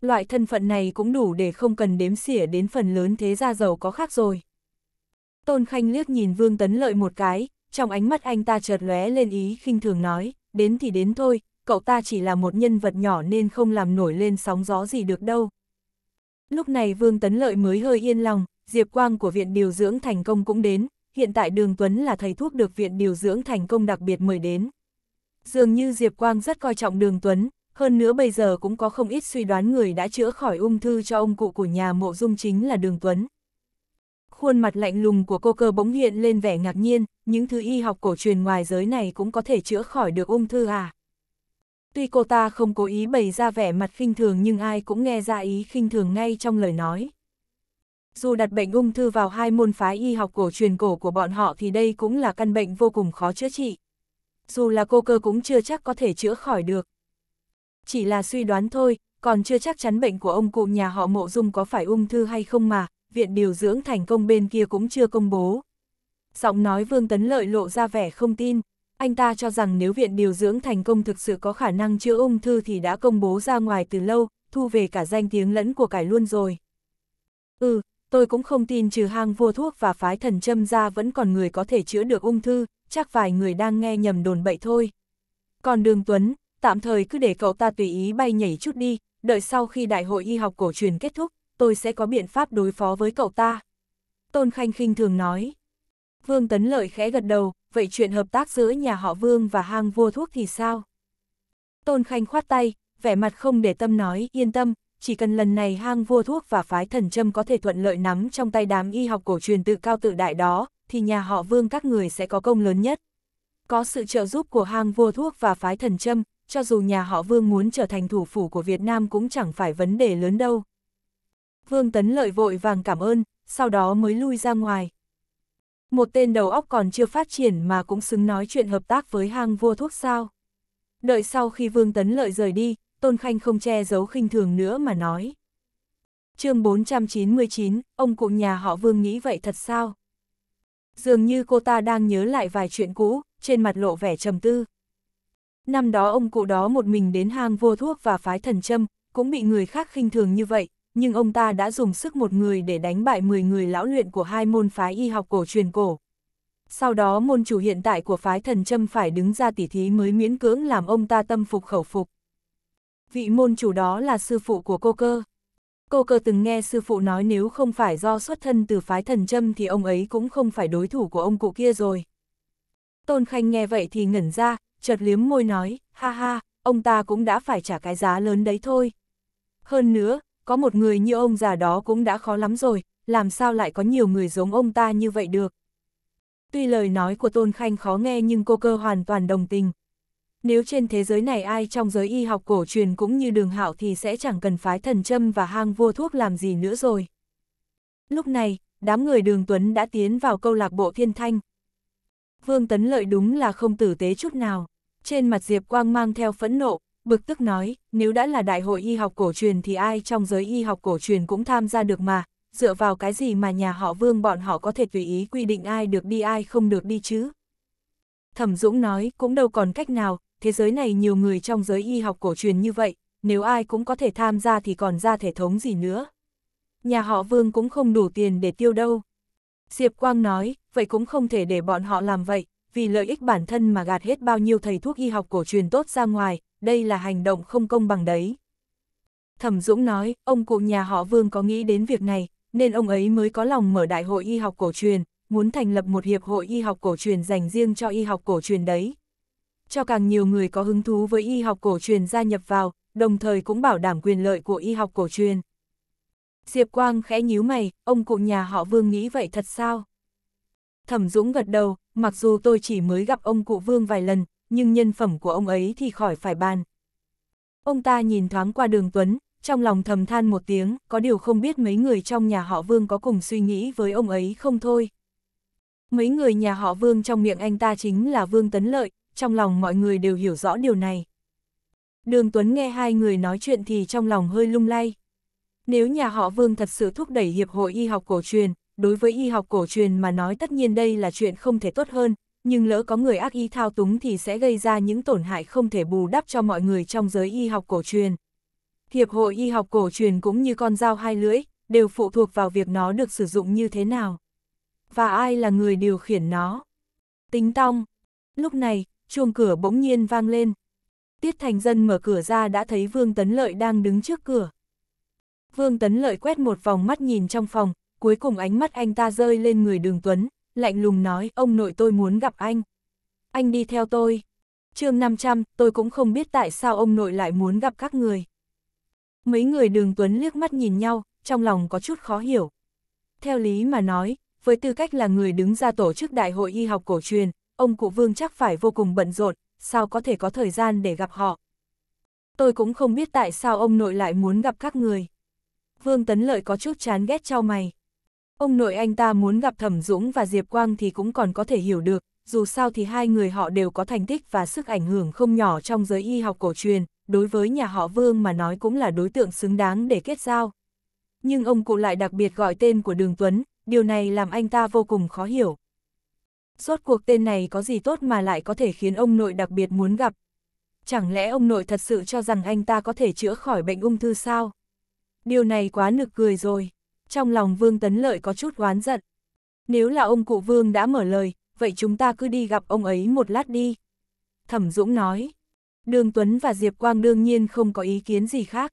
Loại thân phận này cũng đủ để không cần đếm xỉa đến phần lớn thế gia giàu có khác rồi. Tôn Khanh liếc nhìn Vương Tấn Lợi một cái, trong ánh mắt anh ta chợt lóe lên ý khinh thường nói, đến thì đến thôi, cậu ta chỉ là một nhân vật nhỏ nên không làm nổi lên sóng gió gì được đâu. Lúc này Vương Tấn Lợi mới hơi yên lòng, Diệp Quang của Viện Điều Dưỡng Thành Công cũng đến, hiện tại Đường Tuấn là thầy thuốc được Viện Điều Dưỡng Thành Công đặc biệt mời đến. Dường như Diệp Quang rất coi trọng Đường Tuấn, hơn nữa bây giờ cũng có không ít suy đoán người đã chữa khỏi ung thư cho ông cụ của nhà mộ dung chính là Đường Tuấn. Khuôn mặt lạnh lùng của cô cơ bỗng hiện lên vẻ ngạc nhiên, những thứ y học cổ truyền ngoài giới này cũng có thể chữa khỏi được ung thư à? Tuy cô ta không cố ý bày ra vẻ mặt khinh thường nhưng ai cũng nghe ra ý khinh thường ngay trong lời nói. Dù đặt bệnh ung thư vào hai môn phái y học cổ truyền cổ của bọn họ thì đây cũng là căn bệnh vô cùng khó chữa trị. Dù là cô cơ cũng chưa chắc có thể chữa khỏi được chỉ là suy đoán thôi, còn chưa chắc chắn bệnh của ông cụ nhà họ mộ dung có phải ung thư hay không mà, viện điều dưỡng thành công bên kia cũng chưa công bố. Giọng nói Vương Tấn Lợi lộ ra vẻ không tin, anh ta cho rằng nếu viện điều dưỡng thành công thực sự có khả năng chữa ung thư thì đã công bố ra ngoài từ lâu, thu về cả danh tiếng lẫn của cải luôn rồi. Ừ, tôi cũng không tin trừ hang vua thuốc và phái thần châm ra vẫn còn người có thể chữa được ung thư, chắc vài người đang nghe nhầm đồn bậy thôi. Còn Đường Tuấn, tạm thời cứ để cậu ta tùy ý bay nhảy chút đi, đợi sau khi đại hội y học cổ truyền kết thúc, tôi sẽ có biện pháp đối phó với cậu ta. Tôn Khanh khinh thường nói. Vương Tấn Lợi khẽ gật đầu, vậy chuyện hợp tác giữa nhà họ Vương và hang vua thuốc thì sao? Tôn Khanh khoát tay, vẻ mặt không để tâm nói, yên tâm, chỉ cần lần này hang vua thuốc và phái thần châm có thể thuận lợi nắm trong tay đám y học cổ truyền tự cao tự đại đó, thì nhà họ Vương các người sẽ có công lớn nhất. Có sự trợ giúp của hang vua thuốc và phái thần châm, cho dù nhà họ Vương muốn trở thành thủ phủ của Việt Nam cũng chẳng phải vấn đề lớn đâu. Vương Tấn Lợi vội vàng cảm ơn, sau đó mới lui ra ngoài. Một tên đầu óc còn chưa phát triển mà cũng xứng nói chuyện hợp tác với hang vua thuốc sao. Đợi sau khi Vương Tấn Lợi rời đi, Tôn Khanh không che giấu khinh thường nữa mà nói. chương 499, ông cụ nhà họ Vương nghĩ vậy thật sao? Dường như cô ta đang nhớ lại vài chuyện cũ, trên mặt lộ vẻ trầm tư năm đó ông cụ đó một mình đến hang vô thuốc và phái thần châm, cũng bị người khác khinh thường như vậy, nhưng ông ta đã dùng sức một người để đánh bại 10 người lão luyện của hai môn phái y học cổ truyền cổ. Sau đó môn chủ hiện tại của phái thần châm phải đứng ra tỉ thí mới miễn cưỡng làm ông ta tâm phục khẩu phục. Vị môn chủ đó là sư phụ của cô cơ. Cô cơ từng nghe sư phụ nói nếu không phải do xuất thân từ phái thần châm thì ông ấy cũng không phải đối thủ của ông cụ kia rồi. Tôn Khanh nghe vậy thì ngẩn ra, chợt liếm môi nói, ha ha, ông ta cũng đã phải trả cái giá lớn đấy thôi. Hơn nữa, có một người như ông già đó cũng đã khó lắm rồi, làm sao lại có nhiều người giống ông ta như vậy được. Tuy lời nói của Tôn Khanh khó nghe nhưng cô cơ hoàn toàn đồng tình. Nếu trên thế giới này ai trong giới y học cổ truyền cũng như đường hạo thì sẽ chẳng cần phái thần châm và hang vua thuốc làm gì nữa rồi. Lúc này, đám người đường Tuấn đã tiến vào câu lạc bộ thiên thanh. Vương Tấn Lợi đúng là không tử tế chút nào. Trên mặt Diệp Quang mang theo phẫn nộ, bực tức nói, nếu đã là đại hội y học cổ truyền thì ai trong giới y học cổ truyền cũng tham gia được mà, dựa vào cái gì mà nhà họ Vương bọn họ có thể tùy ý quy định ai được đi ai không được đi chứ. Thẩm Dũng nói, cũng đâu còn cách nào, thế giới này nhiều người trong giới y học cổ truyền như vậy, nếu ai cũng có thể tham gia thì còn ra thể thống gì nữa. Nhà họ Vương cũng không đủ tiền để tiêu đâu. Diệp Quang nói, vậy cũng không thể để bọn họ làm vậy, vì lợi ích bản thân mà gạt hết bao nhiêu thầy thuốc y học cổ truyền tốt ra ngoài, đây là hành động không công bằng đấy. Thẩm Dũng nói, ông cụ nhà họ Vương có nghĩ đến việc này, nên ông ấy mới có lòng mở đại hội y học cổ truyền, muốn thành lập một hiệp hội y học cổ truyền dành riêng cho y học cổ truyền đấy. Cho càng nhiều người có hứng thú với y học cổ truyền gia nhập vào, đồng thời cũng bảo đảm quyền lợi của y học cổ truyền. Diệp Quang khẽ nhíu mày, ông cụ nhà họ Vương nghĩ vậy thật sao? Thẩm Dũng gật đầu, mặc dù tôi chỉ mới gặp ông cụ Vương vài lần, nhưng nhân phẩm của ông ấy thì khỏi phải bàn. Ông ta nhìn thoáng qua đường Tuấn, trong lòng thầm than một tiếng, có điều không biết mấy người trong nhà họ Vương có cùng suy nghĩ với ông ấy không thôi. Mấy người nhà họ Vương trong miệng anh ta chính là Vương Tấn Lợi, trong lòng mọi người đều hiểu rõ điều này. Đường Tuấn nghe hai người nói chuyện thì trong lòng hơi lung lay. Nếu nhà họ Vương thật sự thúc đẩy Hiệp hội Y học cổ truyền, đối với y học cổ truyền mà nói tất nhiên đây là chuyện không thể tốt hơn, nhưng lỡ có người ác ý thao túng thì sẽ gây ra những tổn hại không thể bù đắp cho mọi người trong giới y học cổ truyền. Hiệp hội y học cổ truyền cũng như con dao hai lưỡi, đều phụ thuộc vào việc nó được sử dụng như thế nào. Và ai là người điều khiển nó? Tính tong. Lúc này, chuông cửa bỗng nhiên vang lên. Tiết Thành Dân mở cửa ra đã thấy Vương Tấn Lợi đang đứng trước cửa. Vương Tấn Lợi quét một vòng mắt nhìn trong phòng, cuối cùng ánh mắt anh ta rơi lên người đường Tuấn, lạnh lùng nói, ông nội tôi muốn gặp anh. Anh đi theo tôi. chương 500, tôi cũng không biết tại sao ông nội lại muốn gặp các người. Mấy người đường Tuấn liếc mắt nhìn nhau, trong lòng có chút khó hiểu. Theo lý mà nói, với tư cách là người đứng ra tổ chức đại hội y học cổ truyền, ông cụ Vương chắc phải vô cùng bận rộn, sao có thể có thời gian để gặp họ. Tôi cũng không biết tại sao ông nội lại muốn gặp các người. Vương Tấn Lợi có chút chán ghét cho mày. Ông nội anh ta muốn gặp Thẩm Dũng và Diệp Quang thì cũng còn có thể hiểu được, dù sao thì hai người họ đều có thành tích và sức ảnh hưởng không nhỏ trong giới y học cổ truyền, đối với nhà họ Vương mà nói cũng là đối tượng xứng đáng để kết giao. Nhưng ông cụ lại đặc biệt gọi tên của Đường Tuấn, điều này làm anh ta vô cùng khó hiểu. Rốt cuộc tên này có gì tốt mà lại có thể khiến ông nội đặc biệt muốn gặp? Chẳng lẽ ông nội thật sự cho rằng anh ta có thể chữa khỏi bệnh ung thư sao? Điều này quá nực cười rồi trong lòng Vương Tấn Lợi có chút oán giận. Nếu là ông cụ Vương đã mở lời, vậy chúng ta cứ đi gặp ông ấy một lát đi. Thẩm Dũng nói, Đường Tuấn và Diệp Quang đương nhiên không có ý kiến gì khác.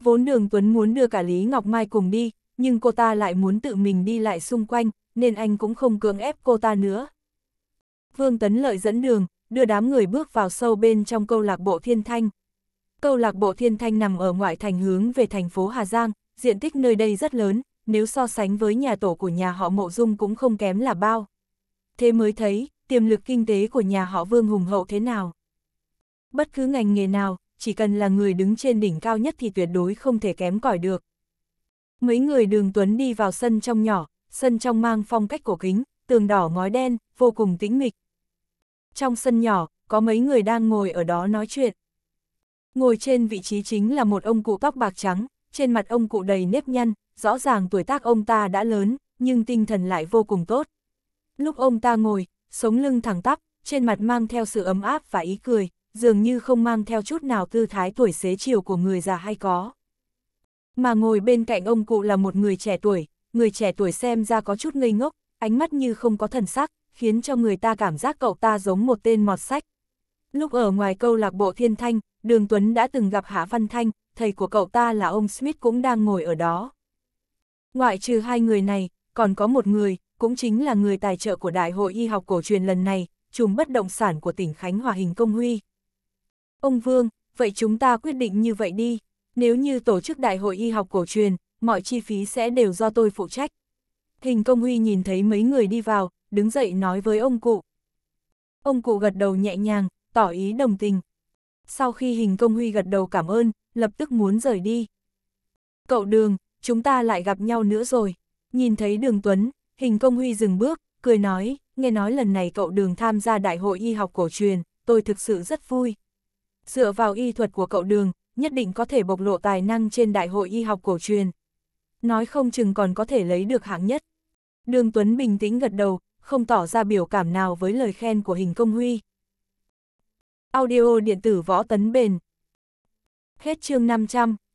Vốn Đường Tuấn muốn đưa cả Lý Ngọc Mai cùng đi, nhưng cô ta lại muốn tự mình đi lại xung quanh, nên anh cũng không cưỡng ép cô ta nữa. Vương Tấn Lợi dẫn đường, đưa đám người bước vào sâu bên trong câu lạc bộ Thiên Thanh. Câu lạc bộ Thiên Thanh nằm ở ngoại thành hướng về thành phố Hà Giang, diện tích nơi đây rất lớn, nếu so sánh với nhà tổ của nhà họ Mộ Dung cũng không kém là bao. Thế mới thấy, tiềm lực kinh tế của nhà họ Vương hùng hậu thế nào. Bất cứ ngành nghề nào, chỉ cần là người đứng trên đỉnh cao nhất thì tuyệt đối không thể kém cỏi được. Mấy người đường Tuấn đi vào sân trong nhỏ, sân trong mang phong cách cổ kính, tường đỏ ngói đen, vô cùng tĩnh mịch. Trong sân nhỏ, có mấy người đang ngồi ở đó nói chuyện. Ngồi trên vị trí chính là một ông cụ tóc bạc trắng, trên mặt ông cụ đầy nếp nhăn, rõ ràng tuổi tác ông ta đã lớn, nhưng tinh thần lại vô cùng tốt. Lúc ông ta ngồi, sống lưng thẳng tắp, trên mặt mang theo sự ấm áp và ý cười, dường như không mang theo chút nào tư thái tuổi xế chiều của người già hay có. Mà ngồi bên cạnh ông cụ là một người trẻ tuổi, người trẻ tuổi xem ra có chút ngây ngốc, ánh mắt như không có thần sắc, khiến cho người ta cảm giác cậu ta giống một tên mọt sách. Lúc ở ngoài câu lạc bộ Thiên Thanh, Đường Tuấn đã từng gặp Hạ Văn Thanh, thầy của cậu ta là ông Smith cũng đang ngồi ở đó. Ngoại trừ hai người này, còn có một người, cũng chính là người tài trợ của Đại hội Y học cổ truyền lần này, trùm bất động sản của tỉnh Khánh Hòa Hình Công Huy. Ông Vương, vậy chúng ta quyết định như vậy đi, nếu như tổ chức Đại hội Y học cổ truyền, mọi chi phí sẽ đều do tôi phụ trách. Hình Công Huy nhìn thấy mấy người đi vào, đứng dậy nói với ông cụ. Ông cụ gật đầu nhẹ nhàng, tỏ ý đồng tình sau khi hình công huy gật đầu cảm ơn, lập tức muốn rời đi. Cậu đường, chúng ta lại gặp nhau nữa rồi. Nhìn thấy đường Tuấn, hình công huy dừng bước, cười nói, nghe nói lần này cậu đường tham gia đại hội y học cổ truyền, tôi thực sự rất vui. Dựa vào y thuật của cậu đường, nhất định có thể bộc lộ tài năng trên đại hội y học cổ truyền. Nói không chừng còn có thể lấy được hạng nhất. Đường Tuấn bình tĩnh gật đầu, không tỏ ra biểu cảm nào với lời khen của hình công huy. Audio điện tử võ tấn bền. Hết chương 500.